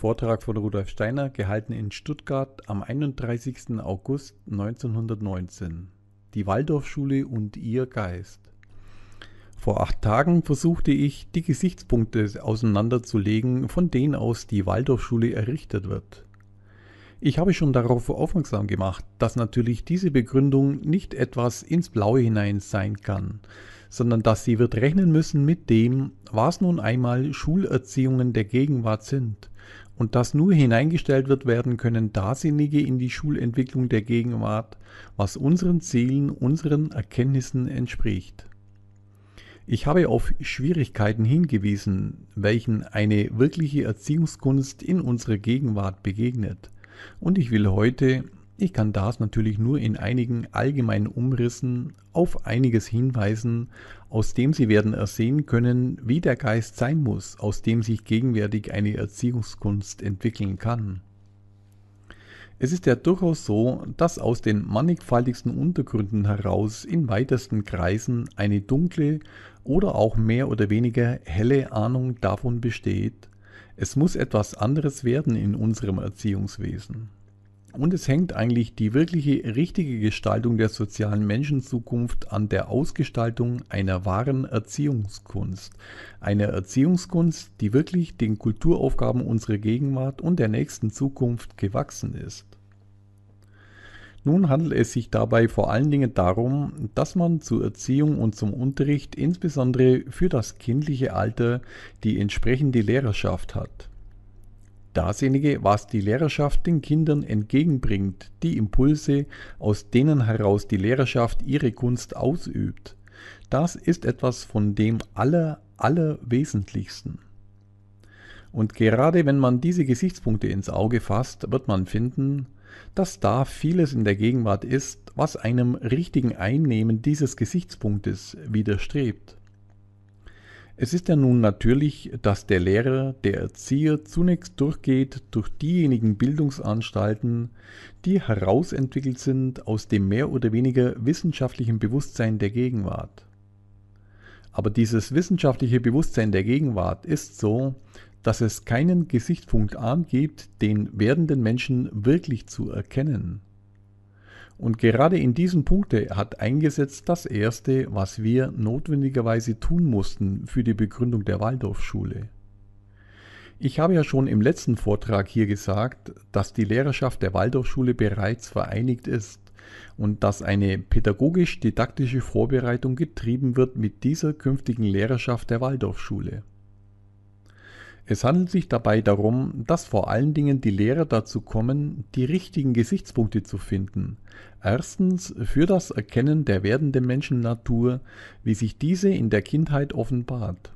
Vortrag von Rudolf Steiner, gehalten in Stuttgart am 31. August 1919. Die Waldorfschule und ihr Geist. Vor acht Tagen versuchte ich, die Gesichtspunkte auseinanderzulegen, von denen aus die Waldorfschule errichtet wird. Ich habe schon darauf aufmerksam gemacht, dass natürlich diese Begründung nicht etwas ins Blaue hinein sein kann, sondern dass sie wird rechnen müssen mit dem, was nun einmal Schulerziehungen der Gegenwart sind und dass nur hineingestellt wird werden können Darsinnige in die Schulentwicklung der Gegenwart, was unseren Zielen, unseren Erkenntnissen entspricht. Ich habe auf Schwierigkeiten hingewiesen, welchen eine wirkliche Erziehungskunst in unserer Gegenwart begegnet, und ich will heute ich kann das natürlich nur in einigen allgemeinen Umrissen auf einiges hinweisen, aus dem Sie werden ersehen können, wie der Geist sein muss, aus dem sich gegenwärtig eine Erziehungskunst entwickeln kann. Es ist ja durchaus so, dass aus den mannigfaltigsten Untergründen heraus in weitesten Kreisen eine dunkle oder auch mehr oder weniger helle Ahnung davon besteht, es muss etwas anderes werden in unserem Erziehungswesen. Und es hängt eigentlich die wirkliche richtige Gestaltung der sozialen Menschenzukunft an der Ausgestaltung einer wahren Erziehungskunst. Eine Erziehungskunst, die wirklich den Kulturaufgaben unserer Gegenwart und der nächsten Zukunft gewachsen ist. Nun handelt es sich dabei vor allen Dingen darum, dass man zur Erziehung und zum Unterricht insbesondere für das kindliche Alter die entsprechende Lehrerschaft hat dasjenige, was die Lehrerschaft den Kindern entgegenbringt, die Impulse, aus denen heraus die Lehrerschaft ihre Kunst ausübt. Das ist etwas von dem aller, allerwesentlichsten. Und gerade wenn man diese Gesichtspunkte ins Auge fasst, wird man finden, dass da vieles in der Gegenwart ist, was einem richtigen Einnehmen dieses Gesichtspunktes widerstrebt. Es ist ja nun natürlich, dass der Lehrer, der Erzieher zunächst durchgeht durch diejenigen Bildungsanstalten, die herausentwickelt sind aus dem mehr oder weniger wissenschaftlichen Bewusstsein der Gegenwart. Aber dieses wissenschaftliche Bewusstsein der Gegenwart ist so, dass es keinen Gesichtspunkt angibt, den werdenden Menschen wirklich zu erkennen. Und gerade in diesen Punkte hat eingesetzt das erste, was wir notwendigerweise tun mussten für die Begründung der Waldorfschule. Ich habe ja schon im letzten Vortrag hier gesagt, dass die Lehrerschaft der Waldorfschule bereits vereinigt ist und dass eine pädagogisch-didaktische Vorbereitung getrieben wird mit dieser künftigen Lehrerschaft der Waldorfschule. Es handelt sich dabei darum, dass vor allen Dingen die Lehrer dazu kommen, die richtigen Gesichtspunkte zu finden. Erstens für das Erkennen der werdenden Menschennatur, wie sich diese in der Kindheit offenbart.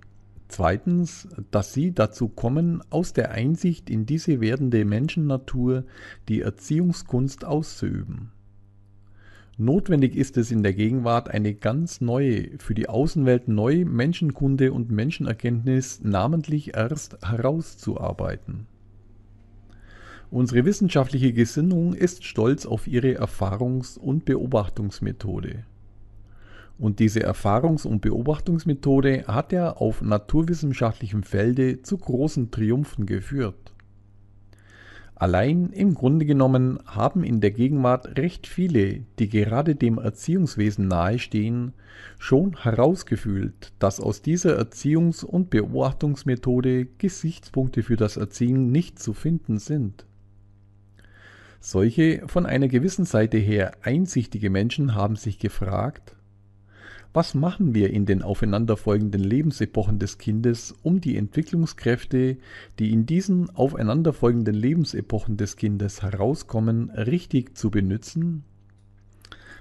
Zweitens, dass sie dazu kommen, aus der Einsicht in diese werdende Menschennatur die Erziehungskunst auszuüben. Notwendig ist es in der Gegenwart, eine ganz neue, für die Außenwelt neue Menschenkunde und Menschenerkenntnis namentlich erst herauszuarbeiten. Unsere wissenschaftliche Gesinnung ist stolz auf ihre Erfahrungs- und Beobachtungsmethode. Und diese Erfahrungs- und Beobachtungsmethode hat ja auf naturwissenschaftlichem Felde zu großen Triumphen geführt. Allein im Grunde genommen haben in der Gegenwart recht viele, die gerade dem Erziehungswesen nahestehen, schon herausgefühlt, dass aus dieser Erziehungs- und Beobachtungsmethode Gesichtspunkte für das Erziehen nicht zu finden sind. Solche von einer gewissen Seite her einsichtige Menschen haben sich gefragt, was machen wir in den aufeinanderfolgenden Lebensepochen des Kindes, um die Entwicklungskräfte, die in diesen aufeinanderfolgenden Lebensepochen des Kindes herauskommen, richtig zu benutzen?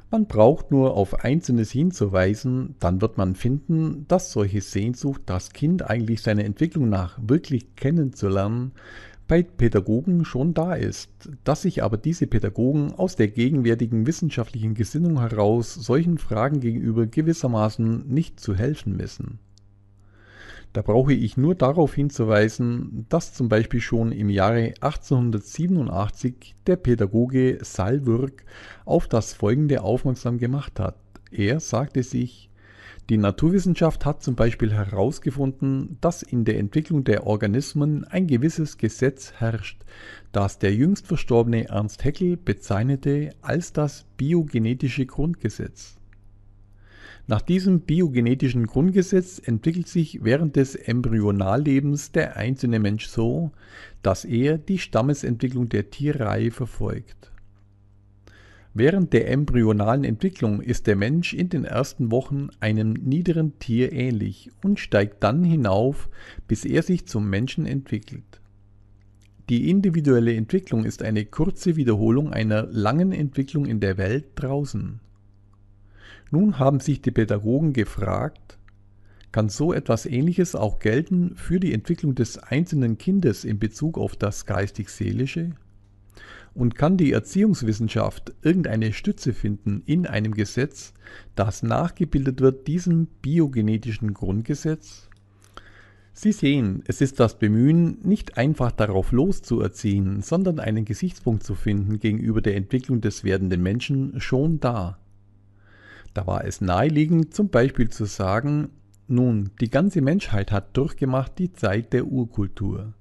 Man braucht nur auf Einzelnes hinzuweisen, dann wird man finden, dass solche Sehnsucht, das Kind eigentlich seiner Entwicklung nach wirklich kennenzulernen, bei Pädagogen schon da ist, dass sich aber diese Pädagogen aus der gegenwärtigen wissenschaftlichen Gesinnung heraus solchen Fragen gegenüber gewissermaßen nicht zu helfen wissen. Da brauche ich nur darauf hinzuweisen, dass zum Beispiel schon im Jahre 1887 der Pädagoge Salwürg auf das Folgende aufmerksam gemacht hat. Er sagte sich, die Naturwissenschaft hat zum Beispiel herausgefunden, dass in der Entwicklung der Organismen ein gewisses Gesetz herrscht, das der jüngst verstorbene Ernst Haeckel bezeichnete als das biogenetische Grundgesetz. Nach diesem biogenetischen Grundgesetz entwickelt sich während des Embryonallebens der einzelne Mensch so, dass er die Stammesentwicklung der Tierreihe verfolgt. Während der embryonalen Entwicklung ist der Mensch in den ersten Wochen einem niederen Tier ähnlich und steigt dann hinauf, bis er sich zum Menschen entwickelt. Die individuelle Entwicklung ist eine kurze Wiederholung einer langen Entwicklung in der Welt draußen. Nun haben sich die Pädagogen gefragt, kann so etwas Ähnliches auch gelten für die Entwicklung des einzelnen Kindes in Bezug auf das geistig-seelische? Und kann die Erziehungswissenschaft irgendeine Stütze finden in einem Gesetz, das nachgebildet wird diesem biogenetischen Grundgesetz? Sie sehen, es ist das Bemühen, nicht einfach darauf loszuerziehen, sondern einen Gesichtspunkt zu finden gegenüber der Entwicklung des werdenden Menschen schon da. Da war es naheliegend, zum Beispiel zu sagen, nun, die ganze Menschheit hat durchgemacht die Zeit der Urkultur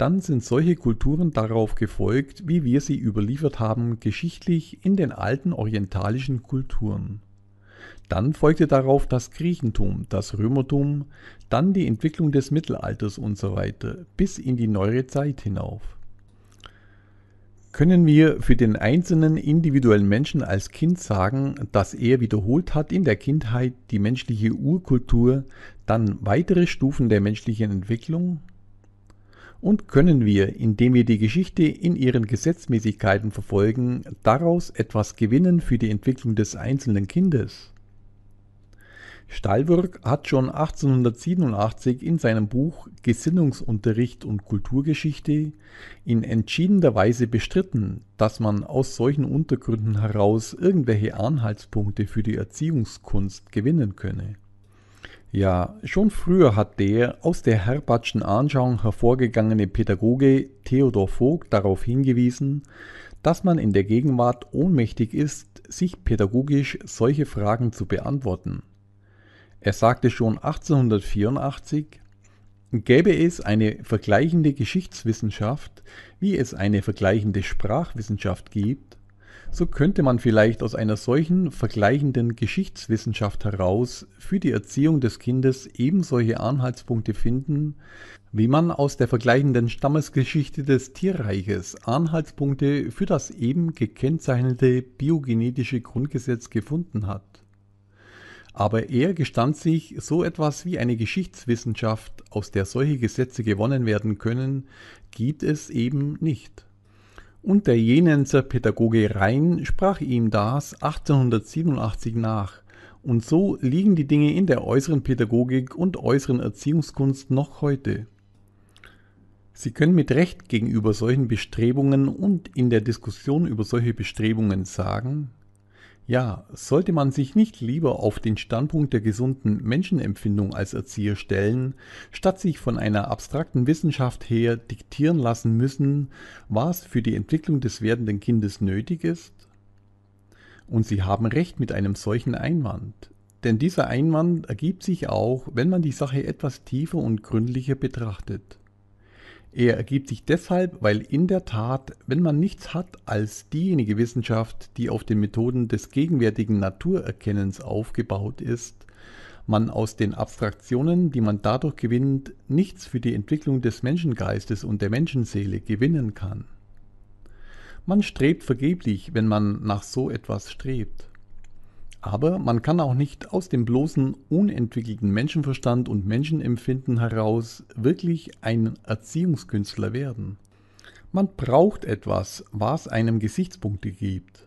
dann sind solche Kulturen darauf gefolgt, wie wir sie überliefert haben, geschichtlich in den alten orientalischen Kulturen. Dann folgte darauf das Griechentum, das Römertum, dann die Entwicklung des Mittelalters und so weiter, bis in die neuere Zeit hinauf. Können wir für den einzelnen individuellen Menschen als Kind sagen, dass er wiederholt hat in der Kindheit die menschliche Urkultur, dann weitere Stufen der menschlichen Entwicklung? und können wir, indem wir die Geschichte in ihren Gesetzmäßigkeiten verfolgen, daraus etwas gewinnen für die Entwicklung des einzelnen Kindes? Stallwürg hat schon 1887 in seinem Buch Gesinnungsunterricht und Kulturgeschichte in entschiedener Weise bestritten, dass man aus solchen Untergründen heraus irgendwelche Anhaltspunkte für die Erziehungskunst gewinnen könne. Ja, schon früher hat der aus der Herbatschen Anschauung hervorgegangene Pädagoge Theodor Vogt darauf hingewiesen, dass man in der Gegenwart ohnmächtig ist, sich pädagogisch solche Fragen zu beantworten. Er sagte schon 1884, gäbe es eine vergleichende Geschichtswissenschaft, wie es eine vergleichende Sprachwissenschaft gibt, so könnte man vielleicht aus einer solchen vergleichenden Geschichtswissenschaft heraus für die Erziehung des Kindes eben solche Anhaltspunkte finden, wie man aus der vergleichenden Stammesgeschichte des Tierreiches Anhaltspunkte für das eben gekennzeichnete biogenetische Grundgesetz gefunden hat. Aber er gestand sich so etwas wie eine Geschichtswissenschaft, aus der solche Gesetze gewonnen werden können, gibt es eben nicht und der Jenenser Pädagoge Rhein sprach ihm das 1887 nach. Und so liegen die Dinge in der äußeren Pädagogik und äußeren Erziehungskunst noch heute. Sie können mit Recht gegenüber solchen Bestrebungen und in der Diskussion über solche Bestrebungen sagen, ja, sollte man sich nicht lieber auf den Standpunkt der gesunden Menschenempfindung als Erzieher stellen, statt sich von einer abstrakten Wissenschaft her diktieren lassen müssen, was für die Entwicklung des werdenden Kindes nötig ist? Und Sie haben recht mit einem solchen Einwand, denn dieser Einwand ergibt sich auch, wenn man die Sache etwas tiefer und gründlicher betrachtet. Er ergibt sich deshalb, weil in der Tat, wenn man nichts hat als diejenige Wissenschaft, die auf den Methoden des gegenwärtigen Naturerkennens aufgebaut ist, man aus den Abstraktionen, die man dadurch gewinnt, nichts für die Entwicklung des Menschengeistes und der Menschenseele gewinnen kann. Man strebt vergeblich, wenn man nach so etwas strebt. Aber man kann auch nicht aus dem bloßen, unentwickelten Menschenverstand und Menschenempfinden heraus wirklich ein Erziehungskünstler werden. Man braucht etwas, was einem Gesichtspunkte gibt.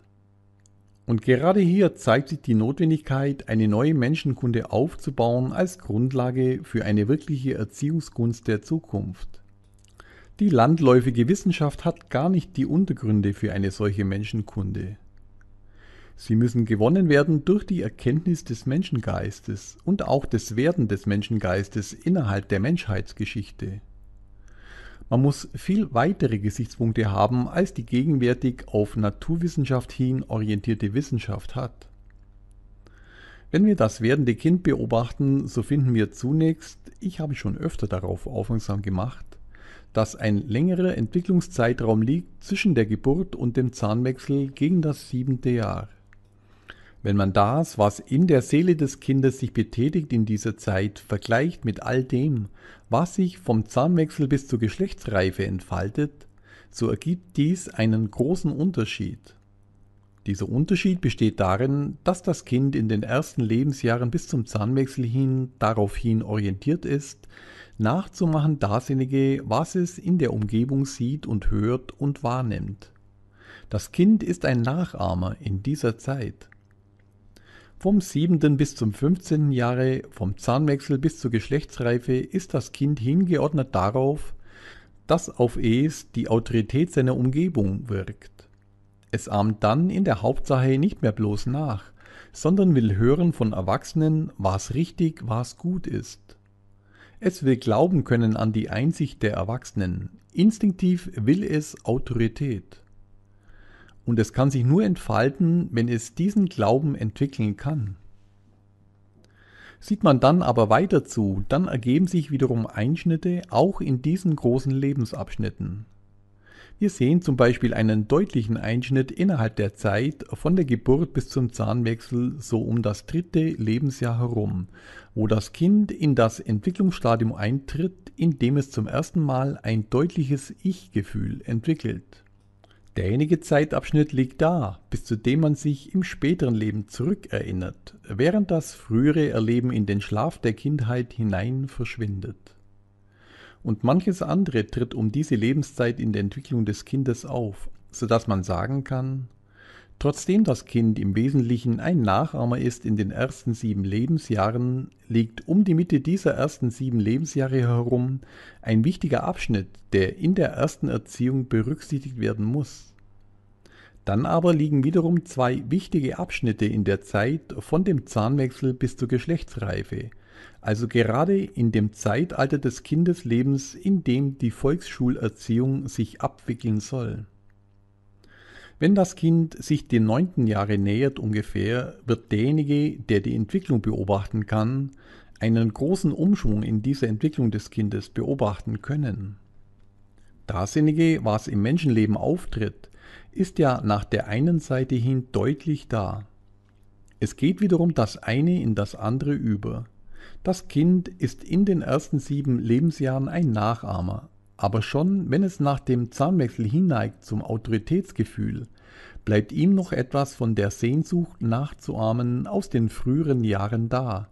Und gerade hier zeigt sich die Notwendigkeit, eine neue Menschenkunde aufzubauen als Grundlage für eine wirkliche Erziehungskunst der Zukunft. Die landläufige Wissenschaft hat gar nicht die Untergründe für eine solche Menschenkunde. Sie müssen gewonnen werden durch die Erkenntnis des Menschengeistes und auch des Werden des Menschengeistes innerhalb der Menschheitsgeschichte. Man muss viel weitere Gesichtspunkte haben, als die gegenwärtig auf Naturwissenschaft hin orientierte Wissenschaft hat. Wenn wir das werdende Kind beobachten, so finden wir zunächst, ich habe schon öfter darauf aufmerksam gemacht, dass ein längerer Entwicklungszeitraum liegt zwischen der Geburt und dem Zahnwechsel gegen das siebente Jahr. Wenn man das, was in der Seele des Kindes sich betätigt in dieser Zeit, vergleicht mit all dem, was sich vom Zahnwechsel bis zur Geschlechtsreife entfaltet, so ergibt dies einen großen Unterschied. Dieser Unterschied besteht darin, dass das Kind in den ersten Lebensjahren bis zum Zahnwechsel hin daraufhin orientiert ist, nachzumachen dasjenige, was es in der Umgebung sieht und hört und wahrnimmt. Das Kind ist ein Nachahmer in dieser Zeit. Vom 7. bis zum 15. Jahre, vom Zahnwechsel bis zur Geschlechtsreife ist das Kind hingeordnet darauf, dass auf es die Autorität seiner Umgebung wirkt. Es ahmt dann in der Hauptsache nicht mehr bloß nach, sondern will hören von Erwachsenen, was richtig, was gut ist. Es will glauben können an die Einsicht der Erwachsenen. Instinktiv will es Autorität. Und es kann sich nur entfalten, wenn es diesen Glauben entwickeln kann. Sieht man dann aber weiter zu, dann ergeben sich wiederum Einschnitte auch in diesen großen Lebensabschnitten. Wir sehen zum Beispiel einen deutlichen Einschnitt innerhalb der Zeit von der Geburt bis zum Zahnwechsel so um das dritte Lebensjahr herum, wo das Kind in das Entwicklungsstadium eintritt, in dem es zum ersten Mal ein deutliches Ich-Gefühl entwickelt. Der einige Zeitabschnitt liegt da, bis zu dem man sich im späteren Leben zurückerinnert, während das frühere Erleben in den Schlaf der Kindheit hinein verschwindet. Und manches andere tritt um diese Lebenszeit in der Entwicklung des Kindes auf, so dass man sagen kann, Trotzdem das Kind im Wesentlichen ein Nachahmer ist in den ersten sieben Lebensjahren, liegt um die Mitte dieser ersten sieben Lebensjahre herum ein wichtiger Abschnitt, der in der ersten Erziehung berücksichtigt werden muss. Dann aber liegen wiederum zwei wichtige Abschnitte in der Zeit von dem Zahnwechsel bis zur Geschlechtsreife, also gerade in dem Zeitalter des Kindeslebens, in dem die Volksschulerziehung sich abwickeln soll. Wenn das Kind sich den neunten Jahre nähert ungefähr, wird derjenige, der die Entwicklung beobachten kann, einen großen Umschwung in dieser Entwicklung des Kindes beobachten können. Dasjenige, was im Menschenleben auftritt, ist ja nach der einen Seite hin deutlich da. Es geht wiederum das eine in das andere über. Das Kind ist in den ersten sieben Lebensjahren ein Nachahmer, aber schon wenn es nach dem Zahnwechsel hinneigt zum Autoritätsgefühl, bleibt ihm noch etwas von der Sehnsucht nachzuahmen aus den früheren Jahren da,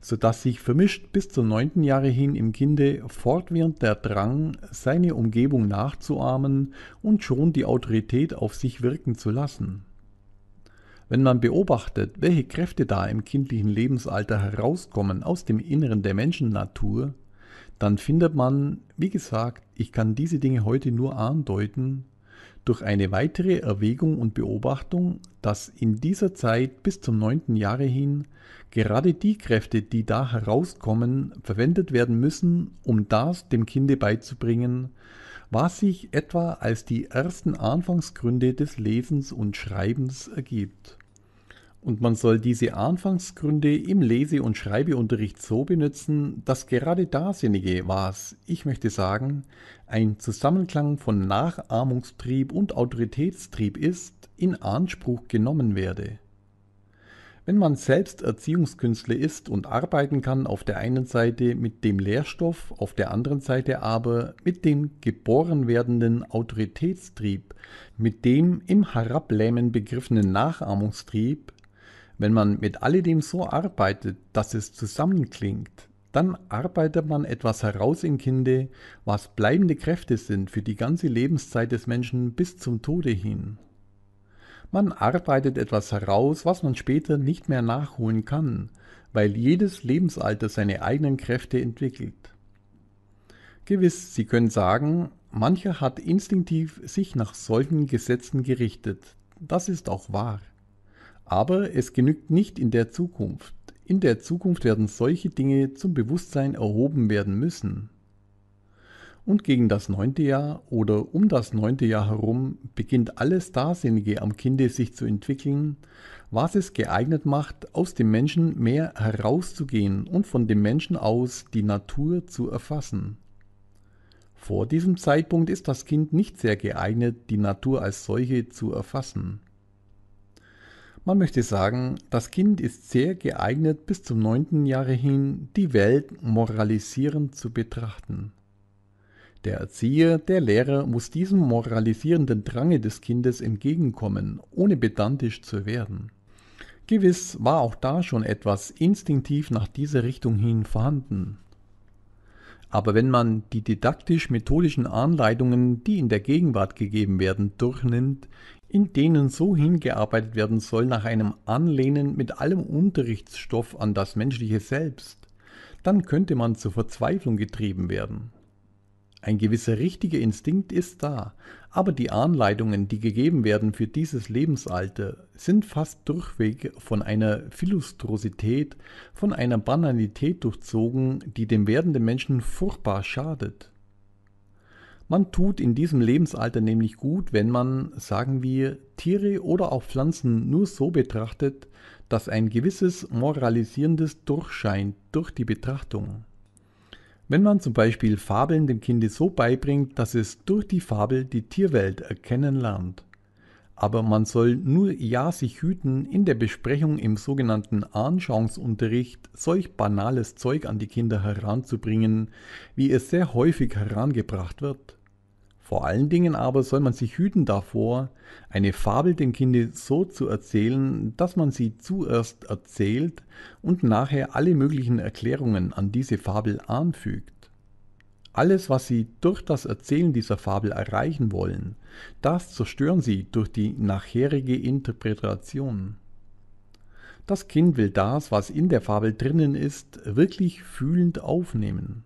so dass sich vermischt bis zur neunten Jahre hin im Kinde fortwährend der Drang, seine Umgebung nachzuahmen und schon die Autorität auf sich wirken zu lassen. Wenn man beobachtet, welche Kräfte da im kindlichen Lebensalter herauskommen aus dem Inneren der Menschennatur, dann findet man, wie gesagt, ich kann diese Dinge heute nur andeuten, durch eine weitere Erwägung und Beobachtung, dass in dieser Zeit bis zum neunten Jahre hin gerade die Kräfte, die da herauskommen, verwendet werden müssen, um das dem Kinde beizubringen, was sich etwa als die ersten Anfangsgründe des Lesens und Schreibens ergibt und man soll diese Anfangsgründe im Lese- und Schreibeunterricht so benutzen, dass gerade dasjenige, was, ich möchte sagen, ein Zusammenklang von Nachahmungstrieb und Autoritätstrieb ist, in Anspruch genommen werde. Wenn man selbst Erziehungskünstler ist und arbeiten kann auf der einen Seite mit dem Lehrstoff, auf der anderen Seite aber mit dem geboren werdenden Autoritätstrieb, mit dem im Herablähmen begriffenen Nachahmungstrieb, wenn man mit alledem so arbeitet, dass es zusammenklingt, dann arbeitet man etwas heraus im Kinde, was bleibende Kräfte sind für die ganze Lebenszeit des Menschen bis zum Tode hin. Man arbeitet etwas heraus, was man später nicht mehr nachholen kann, weil jedes Lebensalter seine eigenen Kräfte entwickelt. Gewiss, Sie können sagen, mancher hat instinktiv sich nach solchen Gesetzen gerichtet. Das ist auch wahr. Aber es genügt nicht in der Zukunft. In der Zukunft werden solche Dinge zum Bewusstsein erhoben werden müssen. Und gegen das neunte Jahr oder um das neunte Jahr herum beginnt alles Starrsinnige am Kinde sich zu entwickeln, was es geeignet macht, aus dem Menschen mehr herauszugehen und von dem Menschen aus die Natur zu erfassen. Vor diesem Zeitpunkt ist das Kind nicht sehr geeignet, die Natur als solche zu erfassen. Man möchte sagen, das Kind ist sehr geeignet, bis zum neunten Jahre hin die Welt moralisierend zu betrachten. Der Erzieher, der Lehrer muss diesem moralisierenden Drange des Kindes entgegenkommen, ohne pedantisch zu werden. Gewiss war auch da schon etwas instinktiv nach dieser Richtung hin vorhanden. Aber wenn man die didaktisch-methodischen Anleitungen, die in der Gegenwart gegeben werden, durchnimmt, in denen so hingearbeitet werden soll nach einem Anlehnen mit allem Unterrichtsstoff an das menschliche Selbst, dann könnte man zur Verzweiflung getrieben werden. Ein gewisser richtiger Instinkt ist da, aber die Anleitungen, die gegeben werden für dieses Lebensalter, sind fast durchweg von einer Philistrosität, von einer Banalität durchzogen, die dem werdenden Menschen furchtbar schadet. Man tut in diesem Lebensalter nämlich gut, wenn man, sagen wir, Tiere oder auch Pflanzen nur so betrachtet, dass ein gewisses moralisierendes durchscheint durch die Betrachtung. Wenn man zum Beispiel Fabeln dem Kinde so beibringt, dass es durch die Fabel die Tierwelt erkennen lernt. Aber man soll nur ja sich hüten, in der Besprechung im sogenannten Anschauungsunterricht solch banales Zeug an die Kinder heranzubringen, wie es sehr häufig herangebracht wird. Vor allen Dingen aber soll man sich hüten davor, eine Fabel dem Kinde so zu erzählen, dass man sie zuerst erzählt und nachher alle möglichen Erklärungen an diese Fabel anfügt. Alles, was Sie durch das Erzählen dieser Fabel erreichen wollen, das zerstören Sie durch die nachherige Interpretation. Das Kind will das, was in der Fabel drinnen ist, wirklich fühlend aufnehmen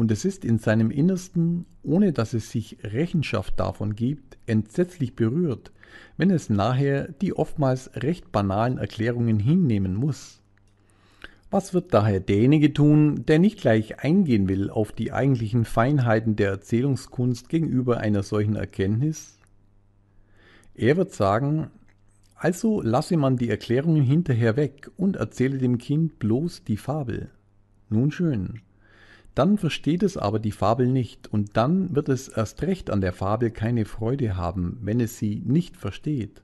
und es ist in seinem Innersten, ohne dass es sich Rechenschaft davon gibt, entsetzlich berührt, wenn es nachher die oftmals recht banalen Erklärungen hinnehmen muss. Was wird daher derjenige tun, der nicht gleich eingehen will auf die eigentlichen Feinheiten der Erzählungskunst gegenüber einer solchen Erkenntnis? Er wird sagen, also lasse man die Erklärungen hinterher weg und erzähle dem Kind bloß die Fabel. Nun schön. Dann versteht es aber die Fabel nicht, und dann wird es erst recht an der Fabel keine Freude haben, wenn es sie nicht versteht.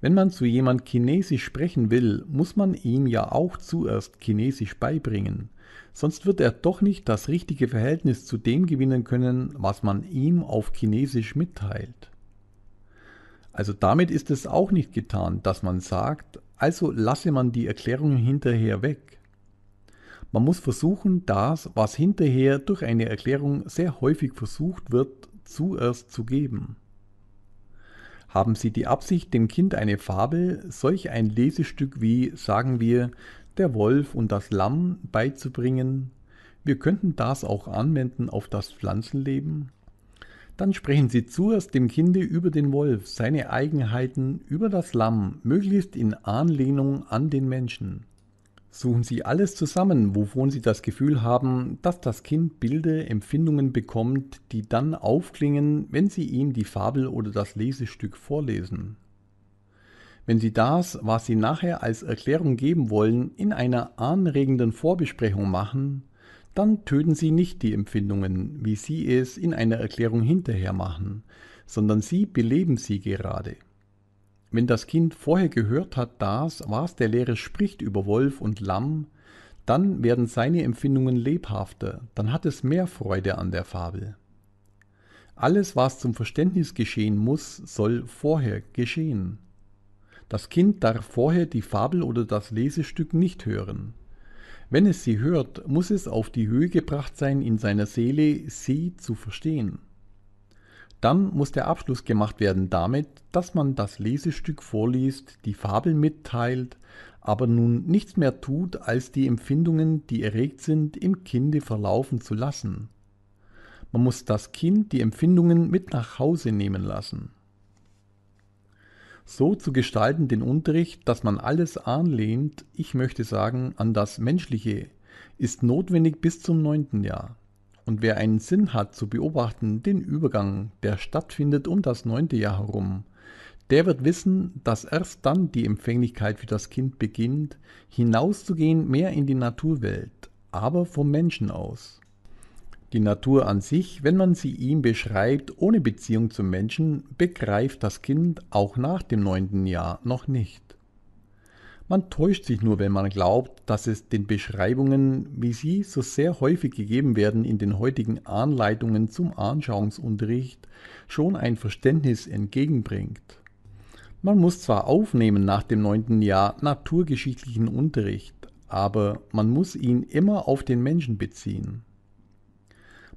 Wenn man zu jemand Chinesisch sprechen will, muss man ihm ja auch zuerst Chinesisch beibringen, sonst wird er doch nicht das richtige Verhältnis zu dem gewinnen können, was man ihm auf Chinesisch mitteilt. Also damit ist es auch nicht getan, dass man sagt, also lasse man die Erklärungen hinterher weg. Man muss versuchen, das, was hinterher durch eine Erklärung sehr häufig versucht wird, zuerst zu geben. Haben Sie die Absicht, dem Kind eine Fabel, solch ein Lesestück wie, sagen wir, der Wolf und das Lamm beizubringen? Wir könnten das auch anwenden auf das Pflanzenleben. Dann sprechen Sie zuerst dem Kinde über den Wolf, seine Eigenheiten, über das Lamm, möglichst in Anlehnung an den Menschen. Suchen Sie alles zusammen, wovon Sie das Gefühl haben, dass das Kind Bilder, Empfindungen bekommt, die dann aufklingen, wenn Sie ihm die Fabel oder das Lesestück vorlesen. Wenn Sie das, was Sie nachher als Erklärung geben wollen, in einer anregenden Vorbesprechung machen, dann töten Sie nicht die Empfindungen, wie Sie es in einer Erklärung hinterher machen, sondern Sie beleben sie gerade. Wenn das Kind vorher gehört hat, dass, was der Lehrer spricht über Wolf und Lamm, dann werden seine Empfindungen lebhafter, dann hat es mehr Freude an der Fabel. Alles, was zum Verständnis geschehen muss, soll vorher geschehen. Das Kind darf vorher die Fabel oder das Lesestück nicht hören. Wenn es sie hört, muss es auf die Höhe gebracht sein, in seiner Seele sie zu verstehen. Dann muss der Abschluss gemacht werden damit, dass man das Lesestück vorliest, die Fabel mitteilt, aber nun nichts mehr tut, als die Empfindungen, die erregt sind, im Kinde verlaufen zu lassen. Man muss das Kind die Empfindungen mit nach Hause nehmen lassen. So zu gestalten den Unterricht, dass man alles anlehnt, ich möchte sagen, an das Menschliche, ist notwendig bis zum neunten Jahr und wer einen Sinn hat zu beobachten den Übergang, der stattfindet um das neunte Jahr herum, der wird wissen, dass erst dann die Empfänglichkeit für das Kind beginnt, hinauszugehen mehr in die Naturwelt, aber vom Menschen aus. Die Natur an sich, wenn man sie ihm beschreibt, ohne Beziehung zum Menschen, begreift das Kind auch nach dem neunten Jahr noch nicht. Man täuscht sich nur, wenn man glaubt, dass es den Beschreibungen, wie sie so sehr häufig gegeben werden in den heutigen Anleitungen zum Anschauungsunterricht, schon ein Verständnis entgegenbringt. Man muss zwar aufnehmen nach dem neunten Jahr naturgeschichtlichen Unterricht, aber man muss ihn immer auf den Menschen beziehen.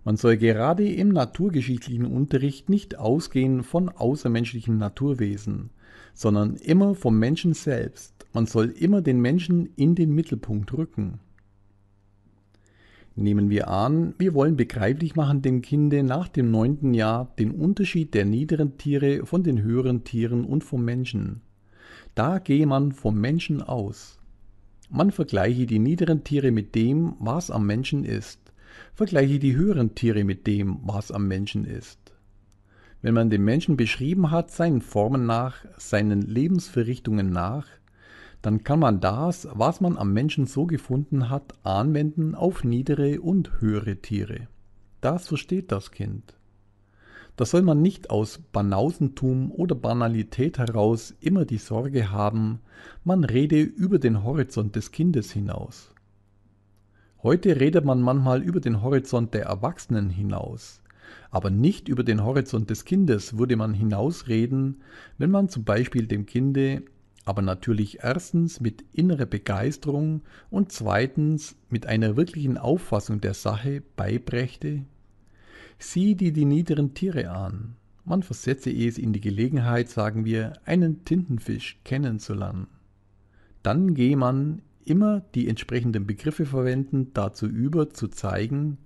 Man soll gerade im naturgeschichtlichen Unterricht nicht ausgehen von außermenschlichen Naturwesen, sondern immer vom Menschen selbst. Man soll immer den Menschen in den Mittelpunkt rücken. Nehmen wir an, wir wollen begreiflich machen dem Kinde nach dem neunten Jahr den Unterschied der niederen Tiere von den höheren Tieren und vom Menschen. Da gehe man vom Menschen aus. Man vergleiche die niederen Tiere mit dem, was am Menschen ist. Vergleiche die höheren Tiere mit dem, was am Menschen ist. Wenn man den Menschen beschrieben hat, seinen Formen nach, seinen Lebensverrichtungen nach, dann kann man das, was man am Menschen so gefunden hat, anwenden auf niedere und höhere Tiere. Das versteht das Kind. Das soll man nicht aus Banausentum oder Banalität heraus immer die Sorge haben, man rede über den Horizont des Kindes hinaus. Heute redet man manchmal über den Horizont der Erwachsenen hinaus, aber nicht über den Horizont des Kindes würde man hinausreden, wenn man zum Beispiel dem Kinde aber natürlich erstens mit innerer Begeisterung und zweitens mit einer wirklichen Auffassung der Sache beibrächte, sieh dir die niederen Tiere an, man versetze es in die Gelegenheit, sagen wir, einen Tintenfisch kennenzulernen. Dann gehe man immer die entsprechenden Begriffe verwenden, dazu über zu zeigen,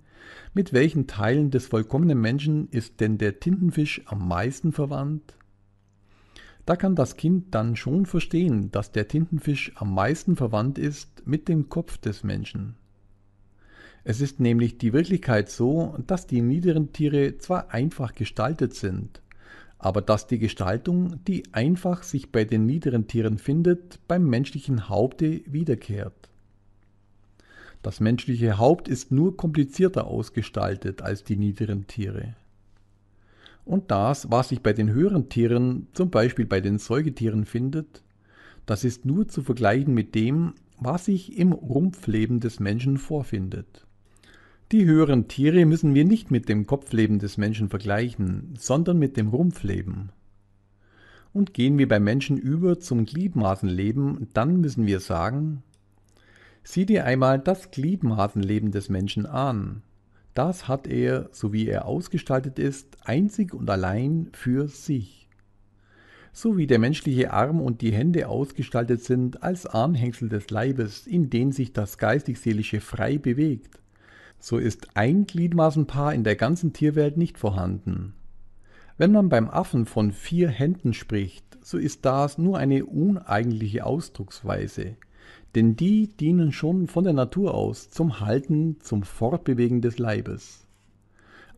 mit welchen Teilen des vollkommenen Menschen ist denn der Tintenfisch am meisten verwandt? Da kann das Kind dann schon verstehen, dass der Tintenfisch am meisten verwandt ist mit dem Kopf des Menschen. Es ist nämlich die Wirklichkeit so, dass die niederen Tiere zwar einfach gestaltet sind, aber dass die Gestaltung, die einfach sich bei den niederen Tieren findet, beim menschlichen Haupte wiederkehrt. Das menschliche Haupt ist nur komplizierter ausgestaltet als die niederen Tiere. Und das, was sich bei den höheren Tieren, zum Beispiel bei den Säugetieren findet, das ist nur zu vergleichen mit dem, was sich im Rumpfleben des Menschen vorfindet. Die höheren Tiere müssen wir nicht mit dem Kopfleben des Menschen vergleichen, sondern mit dem Rumpfleben. Und gehen wir beim Menschen über zum Gliedmaßenleben, dann müssen wir sagen, sieh dir einmal das Gliedmaßenleben des Menschen an. Das hat er, so wie er ausgestaltet ist, einzig und allein für sich. So wie der menschliche Arm und die Hände ausgestaltet sind als Anhängsel des Leibes, in den sich das geistig-seelische frei bewegt, so ist ein Gliedmaßenpaar in der ganzen Tierwelt nicht vorhanden. Wenn man beim Affen von vier Händen spricht, so ist das nur eine uneigentliche Ausdrucksweise – denn die dienen schon von der Natur aus zum Halten, zum Fortbewegen des Leibes.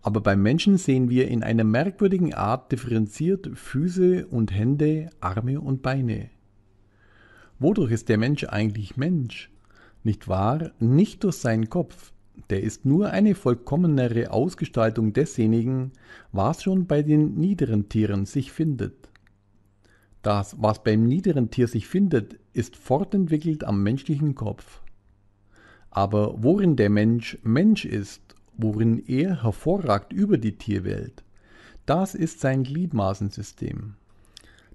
Aber beim Menschen sehen wir in einer merkwürdigen Art differenziert Füße und Hände, Arme und Beine. Wodurch ist der Mensch eigentlich Mensch? Nicht wahr? Nicht durch seinen Kopf. Der ist nur eine vollkommenere Ausgestaltung desjenigen, was schon bei den niederen Tieren sich findet. Das, was beim niederen Tier sich findet, ist fortentwickelt am menschlichen Kopf. Aber worin der Mensch Mensch ist, worin er hervorragt über die Tierwelt, das ist sein Gliedmaßensystem.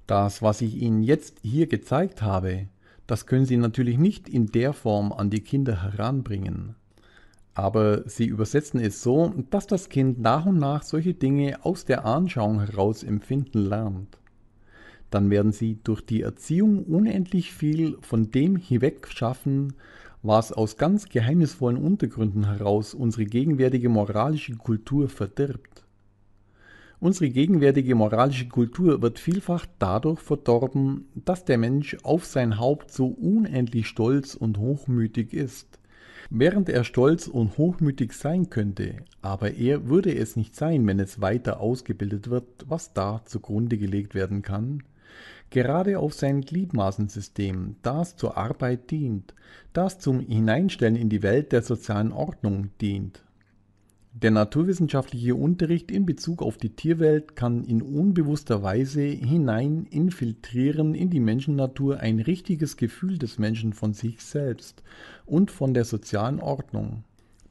Das, was ich Ihnen jetzt hier gezeigt habe, das können Sie natürlich nicht in der Form an die Kinder heranbringen. Aber Sie übersetzen es so, dass das Kind nach und nach solche Dinge aus der Anschauung heraus empfinden lernt dann werden sie durch die Erziehung unendlich viel von dem hinweg schaffen, was aus ganz geheimnisvollen Untergründen heraus unsere gegenwärtige moralische Kultur verdirbt. Unsere gegenwärtige moralische Kultur wird vielfach dadurch verdorben, dass der Mensch auf sein Haupt so unendlich stolz und hochmütig ist. Während er stolz und hochmütig sein könnte, aber er würde es nicht sein, wenn es weiter ausgebildet wird, was da zugrunde gelegt werden kann, gerade auf sein Gliedmaßensystem, das zur Arbeit dient, das zum Hineinstellen in die Welt der sozialen Ordnung dient. Der naturwissenschaftliche Unterricht in Bezug auf die Tierwelt kann in unbewusster Weise hinein infiltrieren in die Menschennatur ein richtiges Gefühl des Menschen von sich selbst und von der sozialen Ordnung.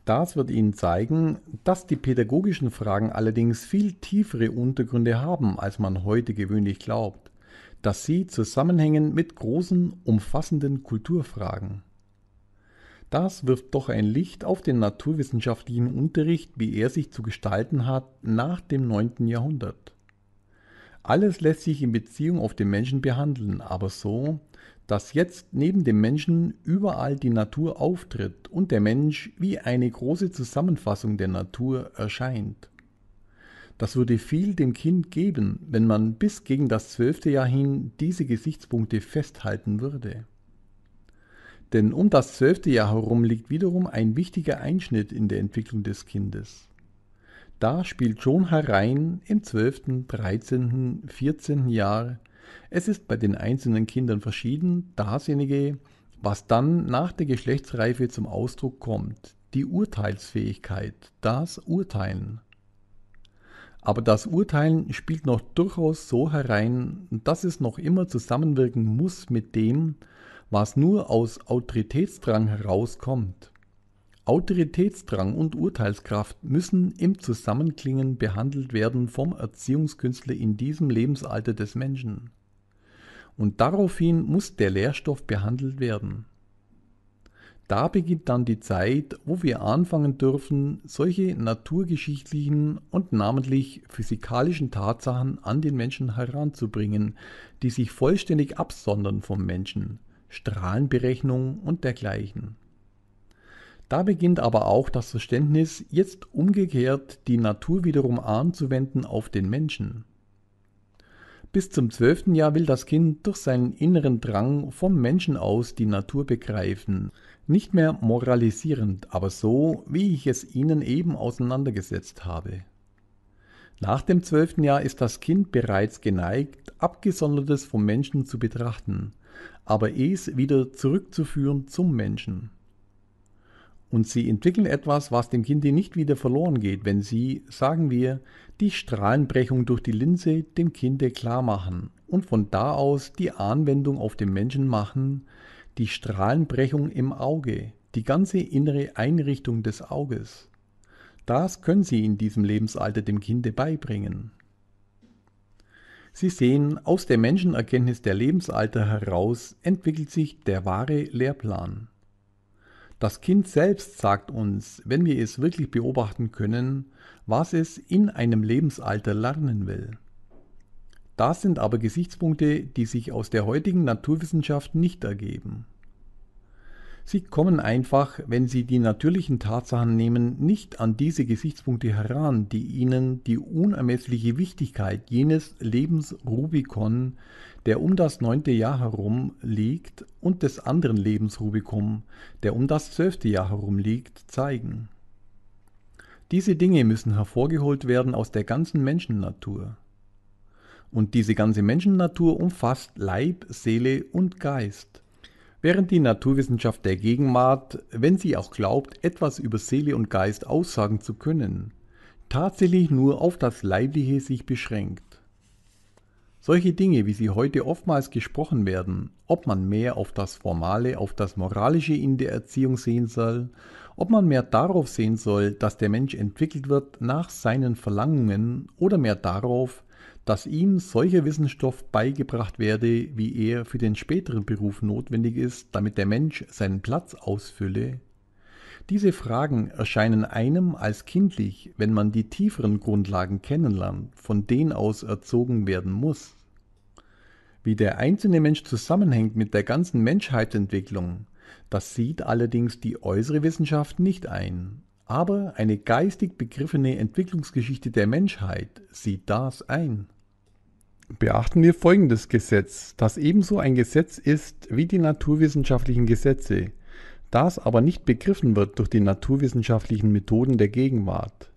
Das wird Ihnen zeigen, dass die pädagogischen Fragen allerdings viel tiefere Untergründe haben, als man heute gewöhnlich glaubt dass sie zusammenhängen mit großen, umfassenden Kulturfragen. Das wirft doch ein Licht auf den naturwissenschaftlichen Unterricht, wie er sich zu gestalten hat nach dem 9. Jahrhundert. Alles lässt sich in Beziehung auf den Menschen behandeln, aber so, dass jetzt neben dem Menschen überall die Natur auftritt und der Mensch wie eine große Zusammenfassung der Natur erscheint. Das würde viel dem Kind geben, wenn man bis gegen das zwölfte Jahr hin diese Gesichtspunkte festhalten würde. Denn um das zwölfte Jahr herum liegt wiederum ein wichtiger Einschnitt in der Entwicklung des Kindes. Da spielt schon herein im zwölften, dreizehnten, vierzehnten Jahr. Es ist bei den einzelnen Kindern verschieden dasjenige, was dann nach der Geschlechtsreife zum Ausdruck kommt, die Urteilsfähigkeit, das Urteilen. Aber das Urteilen spielt noch durchaus so herein, dass es noch immer zusammenwirken muss mit dem, was nur aus Autoritätsdrang herauskommt. Autoritätsdrang und Urteilskraft müssen im Zusammenklingen behandelt werden vom Erziehungskünstler in diesem Lebensalter des Menschen. Und daraufhin muss der Lehrstoff behandelt werden. Da beginnt dann die Zeit, wo wir anfangen dürfen, solche naturgeschichtlichen und namentlich physikalischen Tatsachen an den Menschen heranzubringen, die sich vollständig absondern vom Menschen, Strahlenberechnung und dergleichen. Da beginnt aber auch das Verständnis, jetzt umgekehrt die Natur wiederum anzuwenden auf den Menschen. Bis zum zwölften Jahr will das Kind durch seinen inneren Drang vom Menschen aus die Natur begreifen. Nicht mehr moralisierend, aber so, wie ich es ihnen eben auseinandergesetzt habe. Nach dem zwölften Jahr ist das Kind bereits geneigt, Abgesondertes vom Menschen zu betrachten, aber es wieder zurückzuführen zum Menschen. Und sie entwickeln etwas, was dem Kind nicht wieder verloren geht, wenn sie, sagen wir, die Strahlenbrechung durch die Linse dem Kinde klar machen und von da aus die Anwendung auf den Menschen machen, die Strahlenbrechung im Auge, die ganze innere Einrichtung des Auges. Das können sie in diesem Lebensalter dem Kinde beibringen. Sie sehen, aus der Menschenerkenntnis der Lebensalter heraus entwickelt sich der wahre Lehrplan. Das Kind selbst sagt uns, wenn wir es wirklich beobachten können, was es in einem Lebensalter lernen will. Das sind aber Gesichtspunkte, die sich aus der heutigen Naturwissenschaft nicht ergeben. Sie kommen einfach, wenn Sie die natürlichen Tatsachen nehmen, nicht an diese Gesichtspunkte heran, die Ihnen die unermessliche Wichtigkeit jenes Lebens Lebensrubikon, der um das neunte Jahr herum liegt, und des anderen Lebens Lebensrubikon, der um das zwölfte Jahr herum liegt, zeigen. Diese Dinge müssen hervorgeholt werden aus der ganzen Menschennatur. Und diese ganze Menschennatur umfasst Leib, Seele und Geist – Während die Naturwissenschaft der Gegenwart, wenn sie auch glaubt, etwas über Seele und Geist aussagen zu können, tatsächlich nur auf das Leibliche sich beschränkt. Solche Dinge, wie sie heute oftmals gesprochen werden, ob man mehr auf das Formale, auf das Moralische in der Erziehung sehen soll, ob man mehr darauf sehen soll, dass der Mensch entwickelt wird nach seinen Verlangungen oder mehr darauf, dass ihm solcher Wissensstoff beigebracht werde, wie er für den späteren Beruf notwendig ist, damit der Mensch seinen Platz ausfülle, diese Fragen erscheinen einem als kindlich, wenn man die tieferen Grundlagen kennenlernt, von denen aus erzogen werden muss. Wie der einzelne Mensch zusammenhängt mit der ganzen Menschheitsentwicklung, das sieht allerdings die äußere Wissenschaft nicht ein. Aber eine geistig begriffene Entwicklungsgeschichte der Menschheit sieht das ein beachten wir folgendes Gesetz, das ebenso ein Gesetz ist wie die naturwissenschaftlichen Gesetze, das aber nicht begriffen wird durch die naturwissenschaftlichen Methoden der Gegenwart.